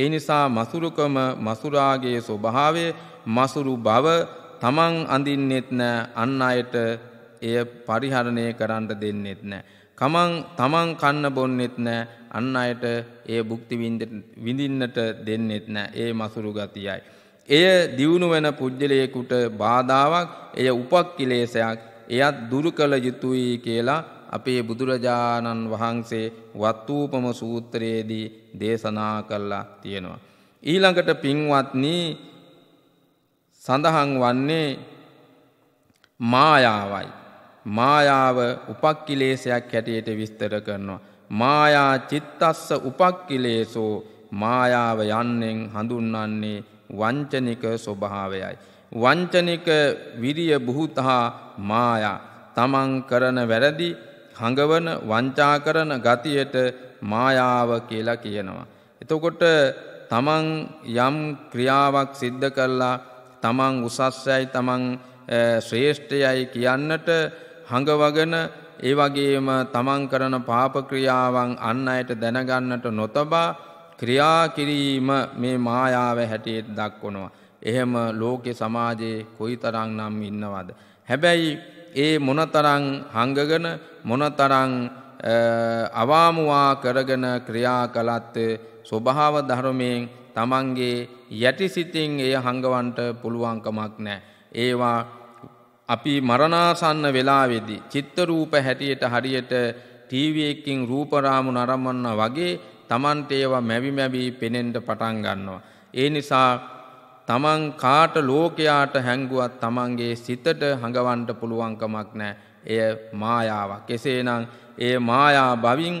ඒ නිසා මසුරුකම මසුරාගේ ස්වභාවය මසුරු බව තමන් අඳින්නෙත් නෑ අන්න අයට එය පරිහරණය කරන්න දෙන්නෙත් නෑ. කමන් තමන් කන්න බොන්නෙත් නෑ අන්න අයට ඒ භුක්ති විඳින්නට දෙන්නෙත් නෑ ඒ මසුරු ගතියයි. එය දියුණු වෙන පුද්ගලයෙකුට බාධාවක් එය උපක්කිලේසයක් එයත් දුරු කළ යුතුයි කියලා අපේ බුදුරජාණන් වහන්සේ වත්වූපම සූත්‍රයේදී දේශනා කල්ලා තියෙනවා. ඊළඟට පින්වත්නී සඳහන් වන්නේ මායාවයි. මායාව උපක්කිලේසයක් හැටියට විස්තර කරනවා. මායා චිත්තස්ස උපක්කිලේසෝ මායාව යන්නෙන් හඳුන්වන්නේ වංචනික ස්වභාවයයි. වංචනික විරිය බුහුතහා මායා තමන් කරන වැරදි හඟවන වංචා කරන ගතියට මායාව කියලා කියනවා. එතකොට තමන් යම් ක්‍රියාවක් සිද්ධ කරලා තමන් උසස්සයයි තමන් ශ්‍රේෂ්ඨයයි කියන්නට හඟවගෙන ඒ වගේම තමන් කරන පාපක්‍රියාවන් අන්න අයට දැනගන්නට නොතබා ක්‍රියා කිරීම මේ මායාව හැටියට දක්වනවා. එහෙම ලෝකෙ සමාජයේ කොයිතරම් නම් ඉන්නවද. හැබැයි ඒ මොනතරං හංගගෙන මොනතරං අවාමුවා කරගෙන ක්‍රියා කළත් ස්වභාව ධර්මයෙන් තමන්ගේ යටිසිතින් එය හංගවන්ට පුළුවන්කමක් නෑ. ඒවා අපි මරණාසන්න වෙලාවේදී චිත්ත රූප හැටියට හරියට ටීවී එකකින් රූප රාමු නරඹන්න වගේ Tamante ඒවා මැවි මැවි පෙනෙන්න පටන් ගන්නවා. ඒ නිසා තමන් කාට ලෝකයාට හැංගුවත් තමන්ගේ සිතට හඟවන්ට පුළුවන්කමක් නෑ. එය මායාවක්. එසේනම් ඒ මායා බවින්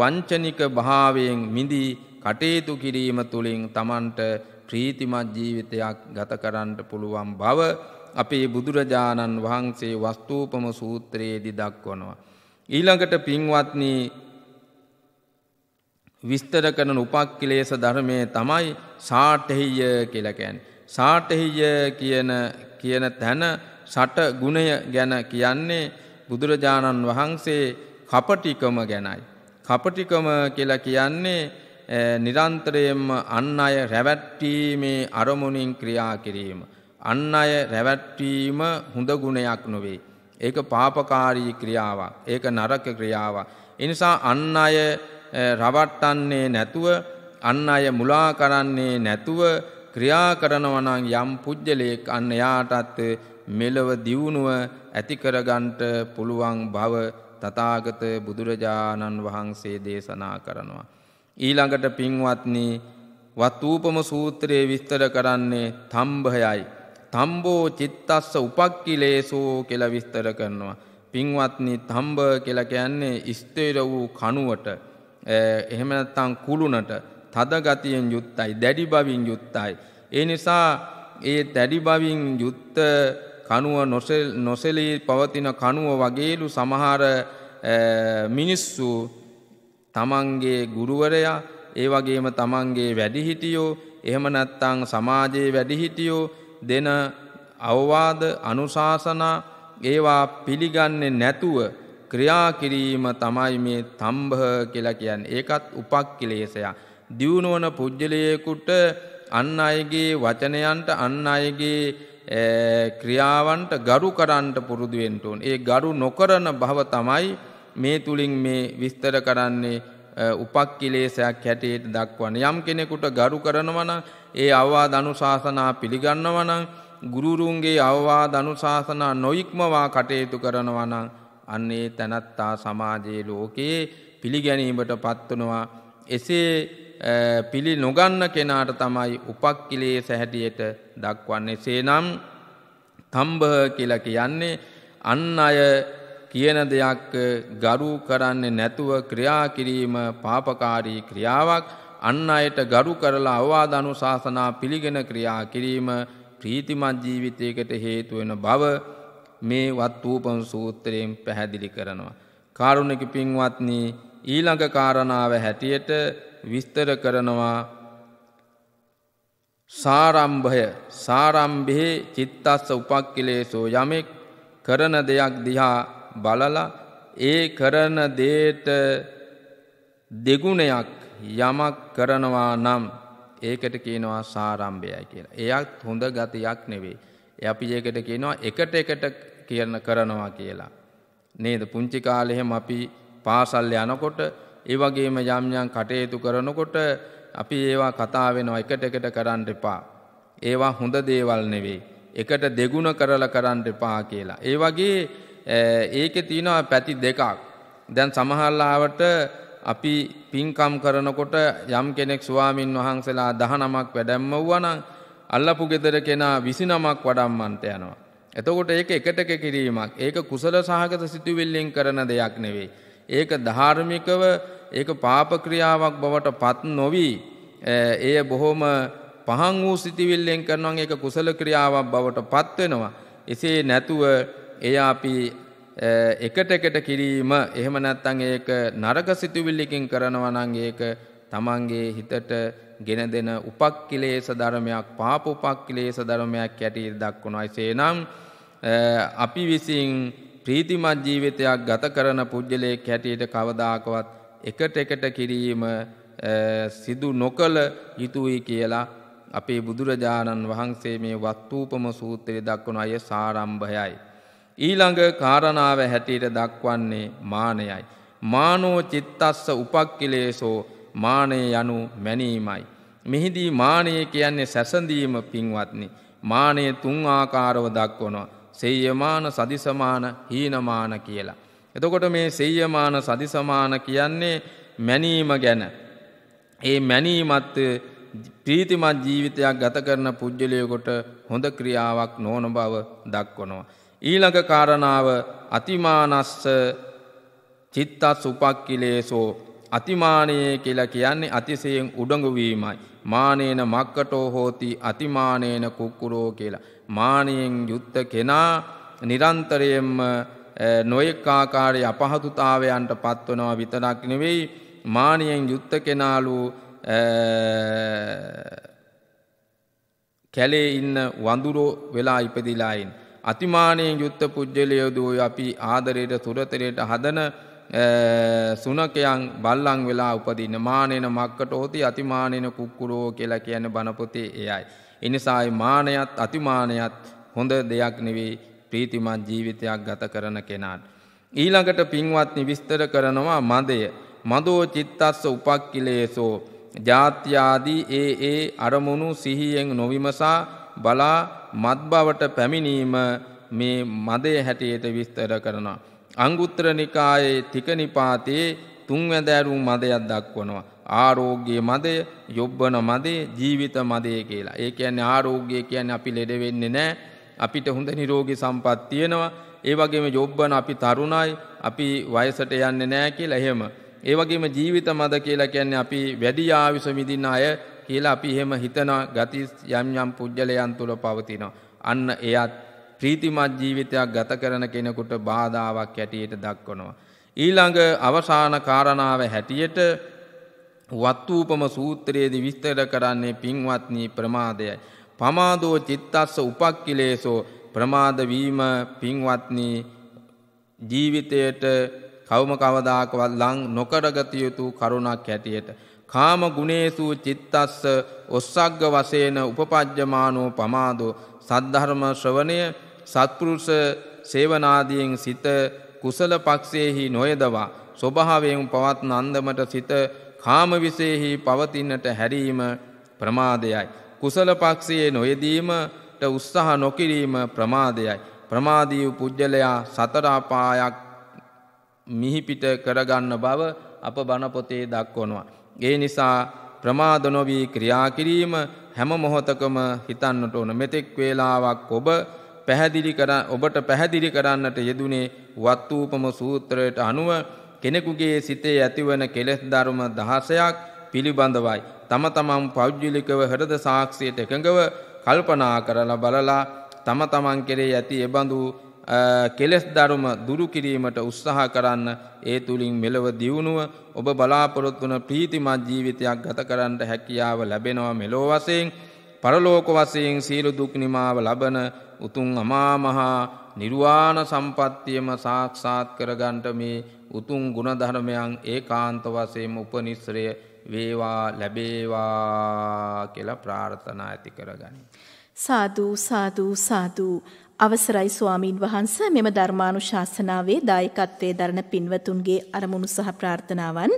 වංචනික භාවයෙන් මිදී කටයුතු කිරීම තුළින් තමන්ට ප්‍රීතිමත් ජීවිතයක් ගත කරන්න පුළුවන් බව අපේ බුදුරජාණන් වහන්සේ වස්තූපම සූත්‍රයේදි දක්වනවා. ඊළඟට පින්වත්නී විස්තර කරන උපක්කිලේස ධර්මය තමයි සාටහිය කියලකැන්. සාටහිය කියන කියන තැන සට ගුණය ගැන කියන්නේ බුදුරජාණන් වහන්සේ කපටිකම ගැනයි. කපටිකම කියලා කියන්නේ නිරන්තරයෙන්ම අන් අය රැවැට්ටීමේ අරමුණින් ක්‍රියා කිරීම. අන් අය රැවැට්ටීම හොඳ ගුණයක් නොවේ. ඒක පාපකාරී ක්‍රියාවක්. ඒක නරක ක්‍රියාවක්. ඒ නිසා අන් අය රවට්ටන්නේ නැතුව අන් අය මුලා කරන්නේ නැතුව ක්‍රියා කරනවා නම් යම් පුජ්‍යලයක් අන්න යාටත් මෙලව දියුණුව ඇති කරගන්නට පුළුවන් බව තථාගත බුදුරජාණන් වහන්සේ දේශනා කරනවා. ඊළඟට පින්වත්නි වත්ූපම සූත්‍රයේ විස්තර කරන්නේ තම්භයයි තම්බෝ චිත්තස්ස උපක්කිලේසෝ කියලා විස්තර කරනවා. පින්වත්නි තම්බ කියලා කියන්නේ ස්ථිර වූ කණුවට එහෙම නැත්නම් කුළුණට තද ගතියෙන් යුක්තයි, දැඩි බවින් යුක්තයි. ඒ නිසා ඒ දැඩි බවින් යුක්ත කණුව නොසෙලී පවතින කණුව වගේලු සමහර මිනිස්සු තමන්ගේ ගුරුවරයා ඒ වගේම තමන්ගේ වැඩිහිටියෝ එහෙම නැත්තං සමාජයේ වැඩිහිටියෝ දෙන අවවාද අනුශාසනා ඒවා පිළිගන්නේ නැතුව ක්‍රියා කිරීම තමයි මේ තම්බහ කියලා කියන්නේ. ඒකත් උපක්ඛිලේශයක්. දියුණුවන පුජ්‍යලයේකුට අන් අයගේ වචනයන්ට අන් අයගේ ක්‍රියාවන්ට ගරු කරන්නට පුරුදු වෙන්න ඕන. ඒ ගරු නොකරන භව තමයි මේ තුලින් මේ විස්තර කරන්නේ උපක්ඛිලේශයක් හැටියට දක්වන්නේ. යම් කෙනෙකුට ගරු කරනවා නම් ඒ අවවාද අනුශාසනා පිළිගන්නවනං ගුරුරුන්ගේ අවවාද අනුශාසනා නොයික්මවා කටයුතු කරනවනං අන්නේ තැනත්තා සමාජයේ ලෝකයේ පිළිගැනීමට පත්වනවා එසේ පිළි නොගන්න කෙනාට තමයි උපක්කිලේ සැහැටියට දක්වන්නේ සේනම් තම්බහ කියලා කියන්නේ අන්න අය කියන දෙයක් ගරු කරන්නේ නැතුව ක්‍රියා කිරීම පාපකාරී ක්‍රියාවක් අන්න අයට ගරු කරලා අවවාධනු ශාසනා පිළිගෙන ක්‍රියා කිරීම ප්‍රීතිමත් ජීවිතයකට හේතුවෙන බව මේ වත්වූපන් සූත්‍රයෙන් පැහැදිලි කරනවා. කාරුණක පින්වත්නී ඊළඟ කාරණාව හැටියට විස්තර කරනවා සාරම්භය සාරම්භිහි චිත්තස්ස උපක්කිලේසෝ යමෙක් කරන දෙයක් දිහා බලලා ඒ කරන දේට දෙගුණයක් යමක් කරනවා නම් ඒකට කියනවා සාරම්භයයි කියලා. එයත් හොඳ ගතියක් නෙවේ. අපි ඒකට කියනවා එකට එකට කියන කරනවා කියලා. නේද පුංචි කාලෙහෙම අපි පාසල් යනකොට ඒ වගේම යම් යම් කටයුතු කරනකොට අපි ඒවා කතා වෙනවා එකට එකට කරන්න එපා. ඒවා හොඳ දේවල් නෙවෙයි. එකට දෙගුණ කරලා කරන්න එපා කියලා. ඒ වගේ ඒකේ තියෙනවා පැති දෙකක්. දැන් සමහරලාවට අපි පින්කම් කරනකොට යම් කෙනෙක් ස්වාමින් වහන්සේලා දහනමක් වැඩැම්ම වුවනම් අල්ලපු ගෙදර කෙනා විසිනමක් වඩම්මන්ට යනවා. එතකොට ඒක එකටක කිරීමක්. ඒක කුසල සහගත සිතුවිල්ලෙන් කරන දෙයක් නෙවෙයි. ඒක ධාර්මිකව ඒක පාපක්‍රියාවක් බවට පත් නොවී එය බොහොම පහන් වූ සිතිවිල්ලෙන් කරනවා ඒක කුසල ක්‍රියාවක් බවට පත් වෙනවා. එසේ නැතුව එය අපි එකට එකට කිරීම එහෙම නැත්නම් ඒක නරක සිතුවිල්ලකින් කරනවා නම් ඒක තමන්ගේ හිතට ගෙන දෙන උපක්ඛිලේශ ධර්මයක් පාප උපක්ඛිලේශ ධර්මයක් යටියට දක්වනවායි සේනම් අපි විසින් ප්‍රීතිමත් ජීවිතයක් ගත කරන පුජ්‍යලයේ කැටියට කවදාකවත් එකට එකට කිරීම සිදු නොකළ යුතුයි කියලා අපේ බුදුරජාණන් වහන්සේ මේ වත්ූපම සූත්‍රය දක්වන අය සාරම්භයයි. ඊළඟ කාරණාව හැටියට දක්වන්නේ මානයයි. මානෝ චිත්තස්ස උපක්කිලේසෝ මානය යනු මැනීමයි. මෙහිදී මානය කියන්නේ සැසඳීම පින්වත්නි. මානය තුන් ආකාරව දක්වනවා. සෙයමාන සදිසමාන හීනමාන කියලා. එතකොට මේ සෙයමාන සදිසමාන කියන්නේ මැනීම ගැන. ඒ මැනීමත් ප්‍රීතිමත් ජීවිතයක් ගත කරන පුද්ගලයකොට හොඳ ක්‍රියාවක් නොවන බව දක්වනවා. ඊළඟ කාරණාව අතිමානස්ස චිත්තත් සුපක්කිලේසෝ අතිමානයේ කියලා කියන්නේ අතිසයෙන් උඩඟුවීමයි. මානේන මක්කටෝ හෝති අතිමානේන කුක්කුරෝ කියලා. මානයෙන් යුත්ත කෙනා නිරන්තරයෙන්ම නොයෙක්කාකාරය අපහතුතාවයන්ට පත්වනවා විතරක් නෙවෙයි මානයෙන් යුත්ත කෙනාලු කැලේ ඉන්න වඳුරෝ වෙලා ඉපදිලායින්. අතිමානයෙන් යුත්ත පුද්ගලයෝදූ අපි ආදරයට තුරතරයට හදන සුනකයන් බල්ලං වෙලා උපදින්න මානයන මක්කට හෝති අතිමානයන කුක්කුරෝ කියලා කියන බනපොතේ එයයි. එනිසායි මානයත් අතිමානයත් හොඳ දෙයක් නෙවෙයි ප්‍රීතිමත් ජීවිතයක් ගත කරන කෙනාට. ඊළඟට පින්වත්නි විස්තර කරනවා මදය. මදෝ චිත්තස්ස උපක්කිලේසෝ ජාත්‍යාදී ඒ ඒ අරමුණු සිහියෙන් නොවිමසා බලා මත්බවට පැමිණීම මේ මදේ හැටියට විස්තර කරනවා. අංගුත්තර නිකායේ තිකනිපාතයේ තුන්වැදෑරුම් මදයක් දක්වනවා. ආරෝග්‍ය මදය යොබ්බන මදේ ජීවිත මදය කියලා. ඒ කියන්නේ ආරෝග්‍ය කියන්නේ අපි ලෙඩ වෙන්නේ නැහැ. අපිට හොඳ නිරෝගී සම්පත් තියෙනවා. ඒ වගේම යොබ්බන අපි තරුණයි. අපි වයසට යන්නේ නැහැ කියලා එහෙම. ඒ වගේම ජීවිත මද කියලා කියන්නේ අපි වැඩි ආයුෂ මිදින්න අය කියලා අපි එහෙම හිතනවා ගති යම් යම් පුජ්‍යලයන් තුල පවතිනවා. අන්න එයත් ප්‍රීතිමත් ජීවිතයක් ගත කරන කෙනෙකුට බාධාවක් හැටියට දක්වනවා. ඊළඟ අවසාන කාරණාව හැටියට වත්තුූපම සූත්‍රයේදී විස්තර කරන්නේ පින්වත්නී ප්‍රමාදයයි. පමාදෝ චිත්තස්ස උපක්කිලේසෝ ප්‍රමාද වීම පින්වත්නී ජීවිතයට කවම කවදාකවත් ලං නොකරගත යුතු කරුණක් හැටියට. කාම ගුණේසු චිත්තස්ස ඔස්සග්ග වසේන උපපජ්්‍යමානෝ පමාදෝ සද්ධර්ම ශ්‍රවණය සත්පුරුෂ සේවනාදියෙන් සිත කුසල පක්ෂයෙහි නොයදවා ස්වභාවයෙන් පවත්න අන්දමට සිත කාම විසයෙහි පවතින්නට හැරීම ප්‍රමාදයයි. කුසල පක්ෂයේ නොයදීමට උත්සාහ නොකිරීම ප්‍රමාදයයි. ප්‍රමාදීව පුද්ගලයා සතරාපායක් මිහිපිට කරගන්න බව අප බණපොතේ දක්වනවා. ඒ නිසා ප්‍රමාදනොවී ක්‍රියා කිරීම හැම මොහොතකම හිතන්නට ඕන මෙතෙක් වේලාවක් ඔබ පැහැදිලි කර ඔබට පැහැදිලි කරන්නට යෙදුනේ වත්ූපම සූත්‍රයට අනුව කෙනෙකුගේ සිතේ ඇතිවන කෙලෙස් ධර්ම දහසයක් පිළිබඳවයි. තම තමන් පෞද්ගලිකව හෘද සාක්ෂියට එකඟව කල්පනා කරලා බලලා තම තමන් කෙරේ ඇති එබඳු කෙලෙස් ධර්ම දුරු කිරීමට උත්සාහ කරන්න ඒ තුලින් මෙලව දියුණුව ඔබ බලාපොරොත්තු වන ප්‍රීතිමත් ජීවිතයක් ගත කරන්නට හැකියාව ලැබෙනවා මෙලෝ වශයෙන් පරලෝක වශයෙන් සීල දුක් නිමාව ලබන උතුම් අමා මහා නිර්වාණ සම්පත්තියම සාක්ෂාත් කරගන්නට මේ උතුම් ගුණ ධර්මයන් ඒකාන්ත වශයෙන්ම උපනිශ්‍රය වේවා ලැබේවා කියලා ප්‍රාර්ථනා ඇති කරගනි. සාදු සාදු සාදු අවසරයි ස්වාමීන් වහන්ස මෙම ධර්මානුශාසනාවේ දායකත්වයේ දරණ පින්වතුන්ගේ අරමුණු සහ ප්‍රාර්ථනාවන්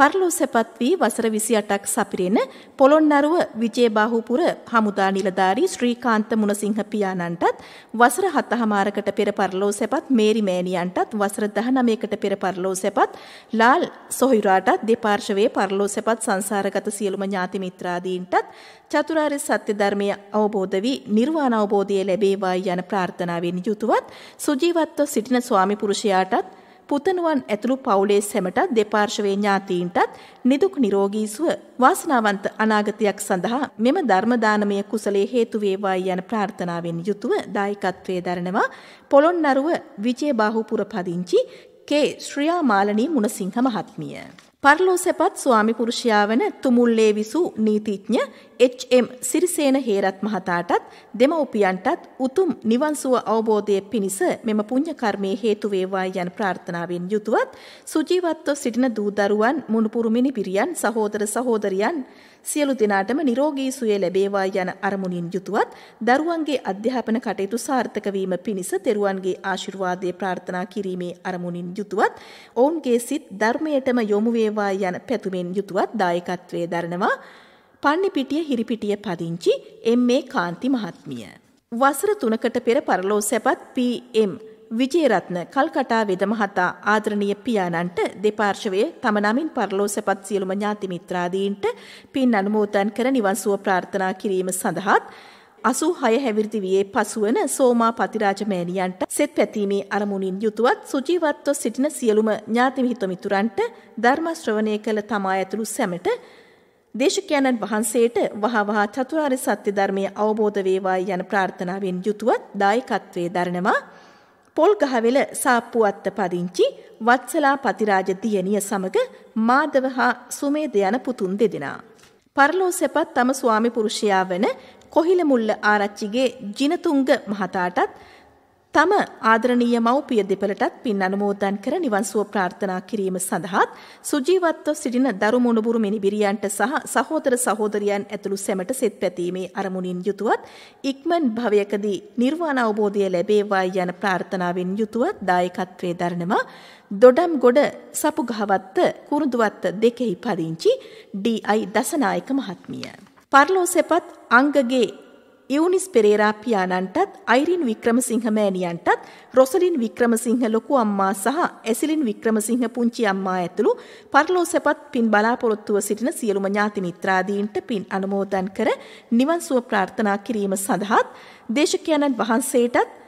පර්ලොස්සැපත් වී වසර 28ක් සපිරෙන පොළොන්නරුව විජේබාහුපුර හමුදා නිලධාරී ශ්‍රීකාන්ත මුණසිංහ පියාණන්ටත් වසර 7මාරකට පෙර පර්ලොස්සැපත් මේරි මෑණියන්ටත් වසර 19කට පෙර පර්ලොස්සැපත් ලාල් සොහිරාටත් දෙපාර්ශවයේ පර්ලොස්සැපත් සංසාරගත සියලුම ඥාති මිත්‍රාදීන්ටත් චතුරාර්ය සත්‍ය ධර්මය අවබෝධ වී නිර්වාණ අවබෝධය ලැබේවායි යන ප්‍රාර්ථනාවෙන් යුතුවත් සුජීවත්ව සිටින ස්වාමි පුරුෂයාටත් පුතණුවන් ඇතුළු පවුලේ සැමට දෙපාර්ශවයේ ඥාතීන්ටත් නිදුක් නිරෝගී සුව වාසනාවන්ත අනාගතයක් සඳහා මෙම ධර්ම දානමය කුසලයේ හේතු වේවායි යන ප්‍රාර්ථනාවෙන් යුතුව දායකත්වයේ දරනවා පොළොන්නරුව විජේබාහුපුර පදිංචි කේ ශ්‍රියා මාලනී මුණසිංහ මහත්මිය පරලෝ සැපත් ස්වාමි පුරුෂයා වන තුමුල්ලේ විසු නීතිඥ එම් සිරිසේන හේරත් මහතාටත් දෙමව්පියන්ටත් උතුම් නිවන්සුව අවබෝධය පිණිස මෙම පුණ්‍ය කර්මයේ හේතු වේවා යන ප්‍රාර්ථනාවෙන් යුතුවත් සුජීවත්ව සිටින දූ දරුවන් මුණුපුරු මිනිපිරියන් සහෝදර සහෝදරියන් සියලු දෙනාටම නිරෝගී සුවය ලැබේවා යන අරමුණින් යුතුවත් දරුවන්ගේ අධ්‍යාපන කටයුතු සාර්ථක වීම පිණිස තෙරුවන්ගේ ආශිර්වාදය ප්‍රාර්ථනා කිරීමේ අරමුණින් යුතුවත් ඔවුන්ගේ සිත් ධර්මයටම යොමු වේවා යන පැතුමෙන් යුතුවත් දායකත්වයේ දරනවා පන්නිපිටිය හිරිපිටිය පදිංචි එම්.ඒ. කාන්ති මහත්මිය. වසර 3කට පෙර පරලෝ සැපත් පී.එම්. විජේරත්න කල්කටා වෙද මහතා ආදරණීය පියාණන්ට දෙපාර්ශවයේ තම නමින් පරලෝ සැපත් සියලුම ඥාති මිත්‍රාදීන්ට පින් අනුමෝදන් කර නිවන් සුව ප්‍රාර්ථනා කිරීම සඳහාත් 86 හැවිරිදි වියේ පසුවන සෝමා පතිරාජ මෑණියන්ට සෙත් පැතීමේ අරමුණින් යුතුවත් සුජීවත්ව සිටින සියලුම ඥාති මිතුරන්ට ධර්ම ශ්‍රවණය කළ තමා ඇතුළු සැමට දේශකයන්න් වහන්සේට වහවහා චතුරාර්ය සත්‍ය ධර්මයේ අවබෝධ වේවායි යන ප්‍රාර්ථනාවෙන් යුතුව දායකත්වයේ දරනවා පොල්ගහවෙල සාප්පුවත්ත පදිංචි වත්සලා පතිරාජ දියණිය සමග මාදව හා සුමේද යන පුතුන් දෙදෙනා. පරලෝ සැපත් තම ස්වාමි පුරුෂයා වන කොහිල මුල්ල ආරච්චිගේ ජිනතුංග මහතාටත් තම ආදරණීය මව්පිය දෙපළටත් පින් අනුමෝදන් කර නිවන් සුව ප්‍රාර්ථනා කිරීම සඳහාත් සුජීවත්ව සිටින දරු මුණුබුරු මිනිබිරියන්ට සහ සහෝදර සහෝදරියන් ඇතුළු සැමට සෙත් පැතීමේ අරමුණින් යුතුවත් ඉක්මන් භවයකදී නිර්වාණ අවබෝධය ලැබේවායි යන ප්‍රාර්ථනාවෙන් යුතුවත් දායකත්වයේ දරනවා දොඩම් ගොඩ සපුගහවත්ත කුරුඳුවත්ත දෙකෙහි පදිංචි ඩී.අයි. දසනායක මහත්මිය. පර්ලෝසෙපත් අංගගේ ඉවුනිස් පෙරේරා පියාණන්ටත් අයිරින් වික්‍රමසිංහ මෑණියන්ටත් රොසලින් වික්‍රමසිංහ ලොකු අම්මා සහ ඇසිලින් වික්‍රමසිංහ පුංචි අම්මා ඇතුළු පරලෝසපත් පින් බලාපොරොත්තුව සිටින සියලුම ඥාති මිත්‍රාදීන්ට පින් අනුමෝදන් කර නිවන් සුව ප්‍රාර්ථනා කිරීම සඳහාත් දේශකයන්න් වහන්සේටත්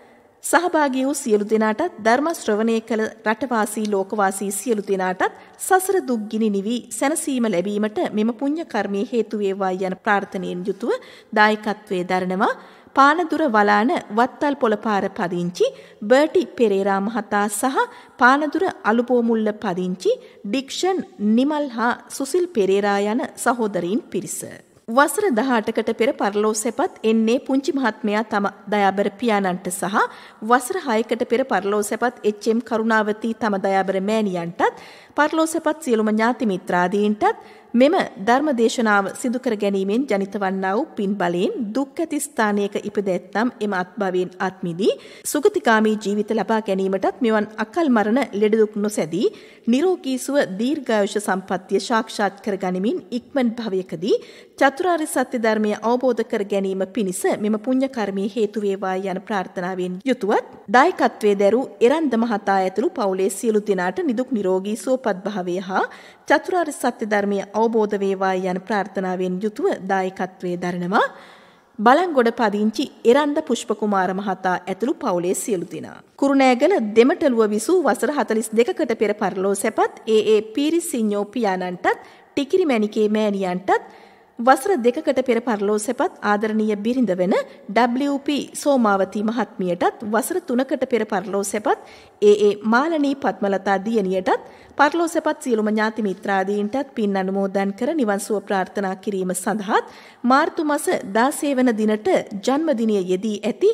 සහභාගී වූ සියලු දෙනාටත් ධර්ම ශ්‍රවණය කළ රටවාසී ලෝකවාසී සියලු දෙනාටත් සසර දුක් ගිනි නිවි සැනසීම ලැබීමට මෙම පුණ්‍ය කර්මයේ හේතු වේවා යන ප්‍රාර්ථනාවෙන් යුතුව දායකත්වයේ දරනවා පානදුර වලාන වත්තල් පොළපාර පදිංචි බර්ටි පෙරේරා මහතා සහ පානදුර අලුපෝමුල්ල පදිංචි ඩික්ෂන් නිමල් හා සුසිල් පෙරේරා යන සහෝදරීන් පිරිස. වසර 18කට පෙර පරලෝ සැපත් එන්නේ පුංචි මහත්මයා තම දයාබර පියාණන්ට සහ වසර 6කට පෙර පරලෝ සැපත් එච්.එම්. කරුණාවති තම දයාබර මෑණියන්ටත් පරලෝ සැපත් සියලුම ඥාති මිත්‍රාදීන්ටත් මෙම ධර්ම දේශනාව සිදුකර ගැනීමෙන් ජනිතවන්නා වූ පින් බලයෙන් දුක් ඇති ස්ථානයක ඉපද ඇත්නම් එම අත්භවයෙන් අත්මිදී සුගතිකාමී ජීවිත ලබා ගැනීමටත් මෙවන් අකල් මරණ ලෙඩ දුක් නොසැදී නිරෝගී සුව දීර්ඝායුෂ සම්පත්තිය සාක්ෂාත් කර ගනිමින් ඉක්මන් භවයකදී චතුරාර්ය සත්‍ය ධර්මය අවබෝධ කර ගැනීම පිණිස මෙම පුණ්‍ය කර්මයේ හේතු වේවා යන ප්‍රාර්ථනාවෙන් යුතුවත් දායකත්වයේ දැරූ එරන්ද මහතා ඇතුළු පවුලේ සියලු දෙනාට නිදුක් නිරෝගී සුවපත් භාවය හා චතුරාර්ය සත්‍ය ධර්මය අවබෝධ වේවායි යන ප්‍රාර්ථනාවෙන් යුතුව දායකත්වයේ දරනවා බලංගොඩ පදිංචි එරන්ද පුෂ්පකුමාර මහතා ඇතුළු පවුලේ සියලු දෙනා. කුරුණෑගල දෙමටලුව විසූ වසර 42කට පෙර පරලෝ සැපත් ඒ ඒ පීරිසිඤ්ඤෝ පියාණන්ටත් ටිකිරි මැණිකේ මෑණියන්ටත් වසර දෙකකට පෙර පරලෝසෙපත් ආදරණීය බිරිඳ වෙන WP සෝමාවතී මහත්මියටත් වසර 3කට පෙර පරලෝසෙපත් ඒ ඒ මාලනී පත්මලතා දියණියටත් පරලෝසෙපත් සියලුම ඥාති මිත්‍රාදීන්ටත් පින් අනුමෝදන් කර නිවන් සුව ප්‍රාර්ථනා කිරීම සඳහාත් මාර්තු මාස 16 වන දිනට ජන්මදිනය යෙදී ඇති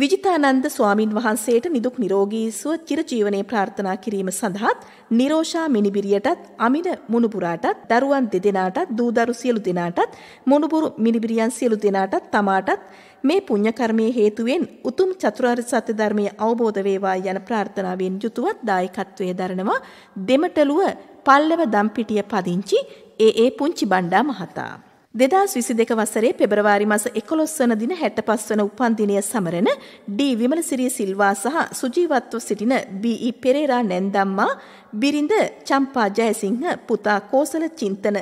විජිතානන්ද ස්වාමින් වහන්සේට නිදුක් නිරෝගී සුව චිරජීවනයේ ප්‍රාර්ථනා කිරීම සඳහාත් නිරෝෂා මිනිබිරියටත් අමින මුණුපුරාටත් දරුවන් දෙදෙනාටත් දූදරු සියලු දෙනාටත් මුණුපුරු මිනිබිරියන් සියලු දෙනාටත් තමාටත් මේ පුණ්‍ය කර්මයේ හේතුවෙන් උතුම් චතුරාර්ය සත්‍ය ධර්මයේ අවබෝධ වේවා යන ප්‍රාර්ථනාවෙන් යුතුවත් දායකත්වයේ දරනවා දෙමටලුව පල්ලව දම්පිටිය පදිංචි ඒ ඒ පුංචි බණ්ඩා මහතා දෙදස් විසි දෙක වසරේ පෙබරවාරි මස එකොළොස්වන දින හැට පස්වන උපන්දිනය සමරන ඩී විමලසිරිය සිල්වා සහ සුජීවත්ව සිටින බී පෙරේරා නැන්දම්මා බිරිඳ චම්පා ජයසිංහ පුතා කෝසල චින්තන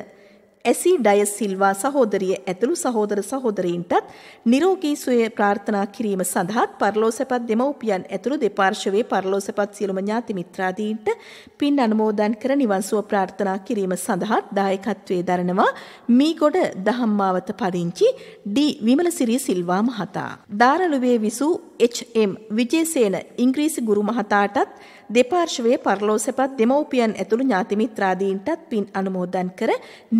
ඇසී ඩයස් සිල්වා සහෝදරිය ඇතුළු සහෝදර සහෝදරීන්ටත් නිරෝගී සුවය ප්‍රාර්ථනා කිරීම සඳහාත් පරලෝසපත් දෙමව්පියන් ඇතුළු දෙපාර්ශවයේ පරලෝසපත් සියලුම ඥාති මිත්‍රාදීන්ට පින් අනුමෝදන් කර නිවන් සුව ප්‍රාර්ථනා කිරීම සඳහා දායකත්වයේ දරනවා මීගොඩ දහම්මාවත පදිංචි ඩී විමලසිරි සිල්වා මහතා. දාරළුවේ විසූ එච්.එම්. විජේසේන ඉංග්‍රීසි ගුරු මහතාටත් දෙපාර්ශවයේ පරලෝසෙපත් දෙමව්පියන් ඇතුළු ඥාති මිත්‍රාදීන්ටත් පින් අනුමෝදන් කර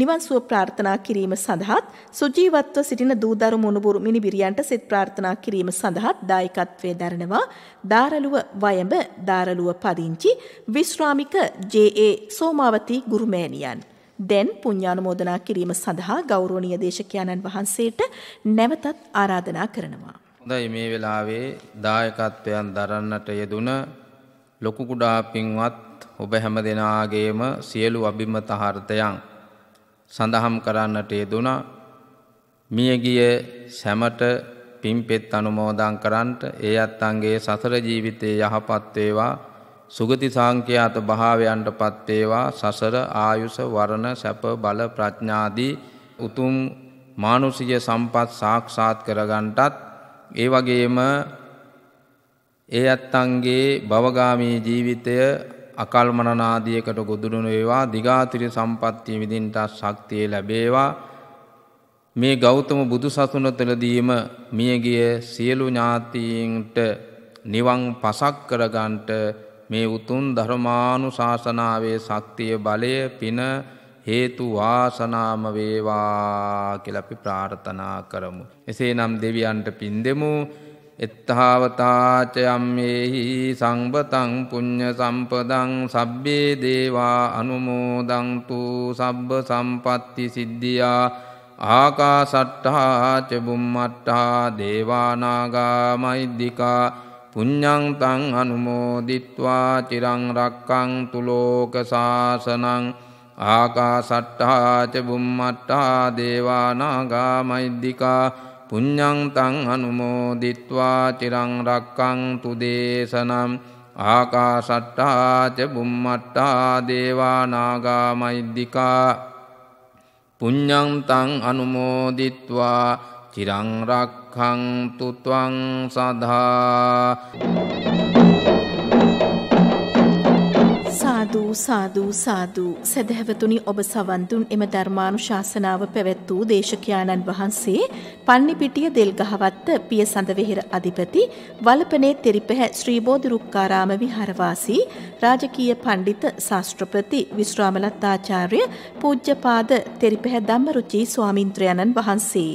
නිවන් සුව ප්‍රාර්ථනා කිරීම සඳහාත් සුජීවත්ව සිටින දූදරු මුණුබුරු මිනිබිරියන්ට සිත ප්‍රාර්ථනා කිරීම සඳහාත් දායකත්වයේ දරනවා දාරලුව වයඹ දාරලුව පදිංචි විශ්‍රාමික ජේ.ඒ. සෝමාවති ගුරුමෑණියන් දැන් පුණ්‍යානුමෝදනා කිරීම සඳහා ගෞරවනීය දේශකයන්න් වහන්සේට නැවතත් ආරාධනා කරනවා. හොඳයි මේ වෙලාවේ දායකත්වයන් දරන්නට යෙදුන ලොකු කුඩා පින්වත් ඔබ හැම දෙනාගේම සියලු අභිමතහර්ථයන් සඳහම් කරන්නට යෙදුණා මියගිය සැමට පිම්පෙත් අනුමෝදන් කරන්ට ඒ අත්තන්ගේ සසර ජීවිතයේ යහපත් වේවා සුගති සංඛ්‍යාත භාවයන්ට පත් වේවා සසර ආයුෂ වර්ණ සැප බල ප්‍රඥාදී උතුම් මානුෂීය සම්පත් සාක්ෂාත් කරගන්ටත් ඒ වගේම ඒ අත්තන්ගේ භවගාමී ජීවිතය අකල්මනනාදියකට ගොදුරුණු වේවා දිගාතිරි සම්පත්තිය විදින්ට ශක්තිය ලැබේවා මේ ගෞතම බුදු සසුන තුළදීම මියගිය සියලු ඥාතීන්ට නිවන් පසක් කරගන්ට මේ උතුම් ධර්මානු ශාසනාවේ ශක්තිය බලය පින හේතු වාසනාම වේවා කියලා අපි ප්‍රාර්ථනා කරමු. එසේනම් දෙවියන්ට පින් දෙමු. එත්තාවතාචයම්මෙහි සංබතං පුඤ්ඤ සම්පදං සබ්බේ දේවා අනුමෝදන්තු සබ්බ සම්පත්ති සිද්ධියා ආකාසට්ඨා ච බුම්මට්ඨා දේවානාගා මෛද්దికා පුඤ්ඤං තං අනුමෝදිත්වා චිරං රක්ඛන්තු ලෝක සාසනං ආකාසට්ඨා ච බුම්මට්ඨා දේවානාගා මෛද්దికා පුඤ්ඤං තං අනුමෝදිත්වා චිරං රක්කං තුදේශනම් ආකාශට්ටා ච බුම්මට්ටා දේවා නාග මෛද්దికා පුඤ්ඤං තං අනුමෝදිත්වා චිරං රක්ඛං තුත්වං සදා සාදූ සාදූ සාදූ සැදැහැවතුනි ඔබ සවන්දුන් එම ධර්මාණු ශාසනාව පැවැත් වූ දේශකයාණන් වහන්සේ පන්නිපිටිය දෙල්ගහවත්ත පිය සඳවෙහෙර අධිපති වලපනේ තෙරිපැහැ ශ්‍රීබෝධිරුක්කාරාම විහරවාසී රාජකීය පණ්ඩිත ශාස්ත්‍රපති විශ්‍රාමලත්තාචාර්ය පූජ්‍යපාද තෙරිපැහැ ධම්මරුචී ස්වාමින්ද්‍රයණන් වහන්සේ.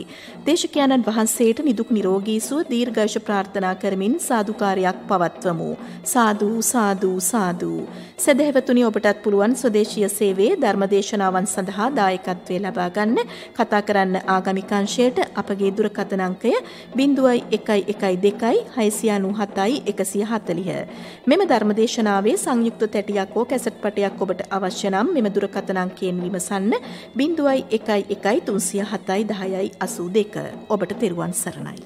දේශකයාණන් වහන්සේට නිදුක් නිරෝගී සුව දීර්ඝායුෂ ප්‍රාර්ථනා කරමින් සාදුකාරයක් පවත්වමු. සාදූ සාදූ සාදූ. සැදැහැව පින්වතුනි ඔබටත් පුළුවන් ස්වදේශීය සේවයේ ධර්මදේශනාවන් සඳහා දායකත්වය ලබා ගන්න කතා කරන්න ආගමිකංශයට අපගේ දුරකථන අංකය 0112 697 මෙම ධර්මදේශනාවේ සංයුක්ත තැටියක් හෝ කැසට් පටයක් ඔබට අවශ්‍ය නම් මෙම දුරකථන අංකයෙන් විමසන්න 011307 1082 ඔබට තෙරුවන් සරණයි.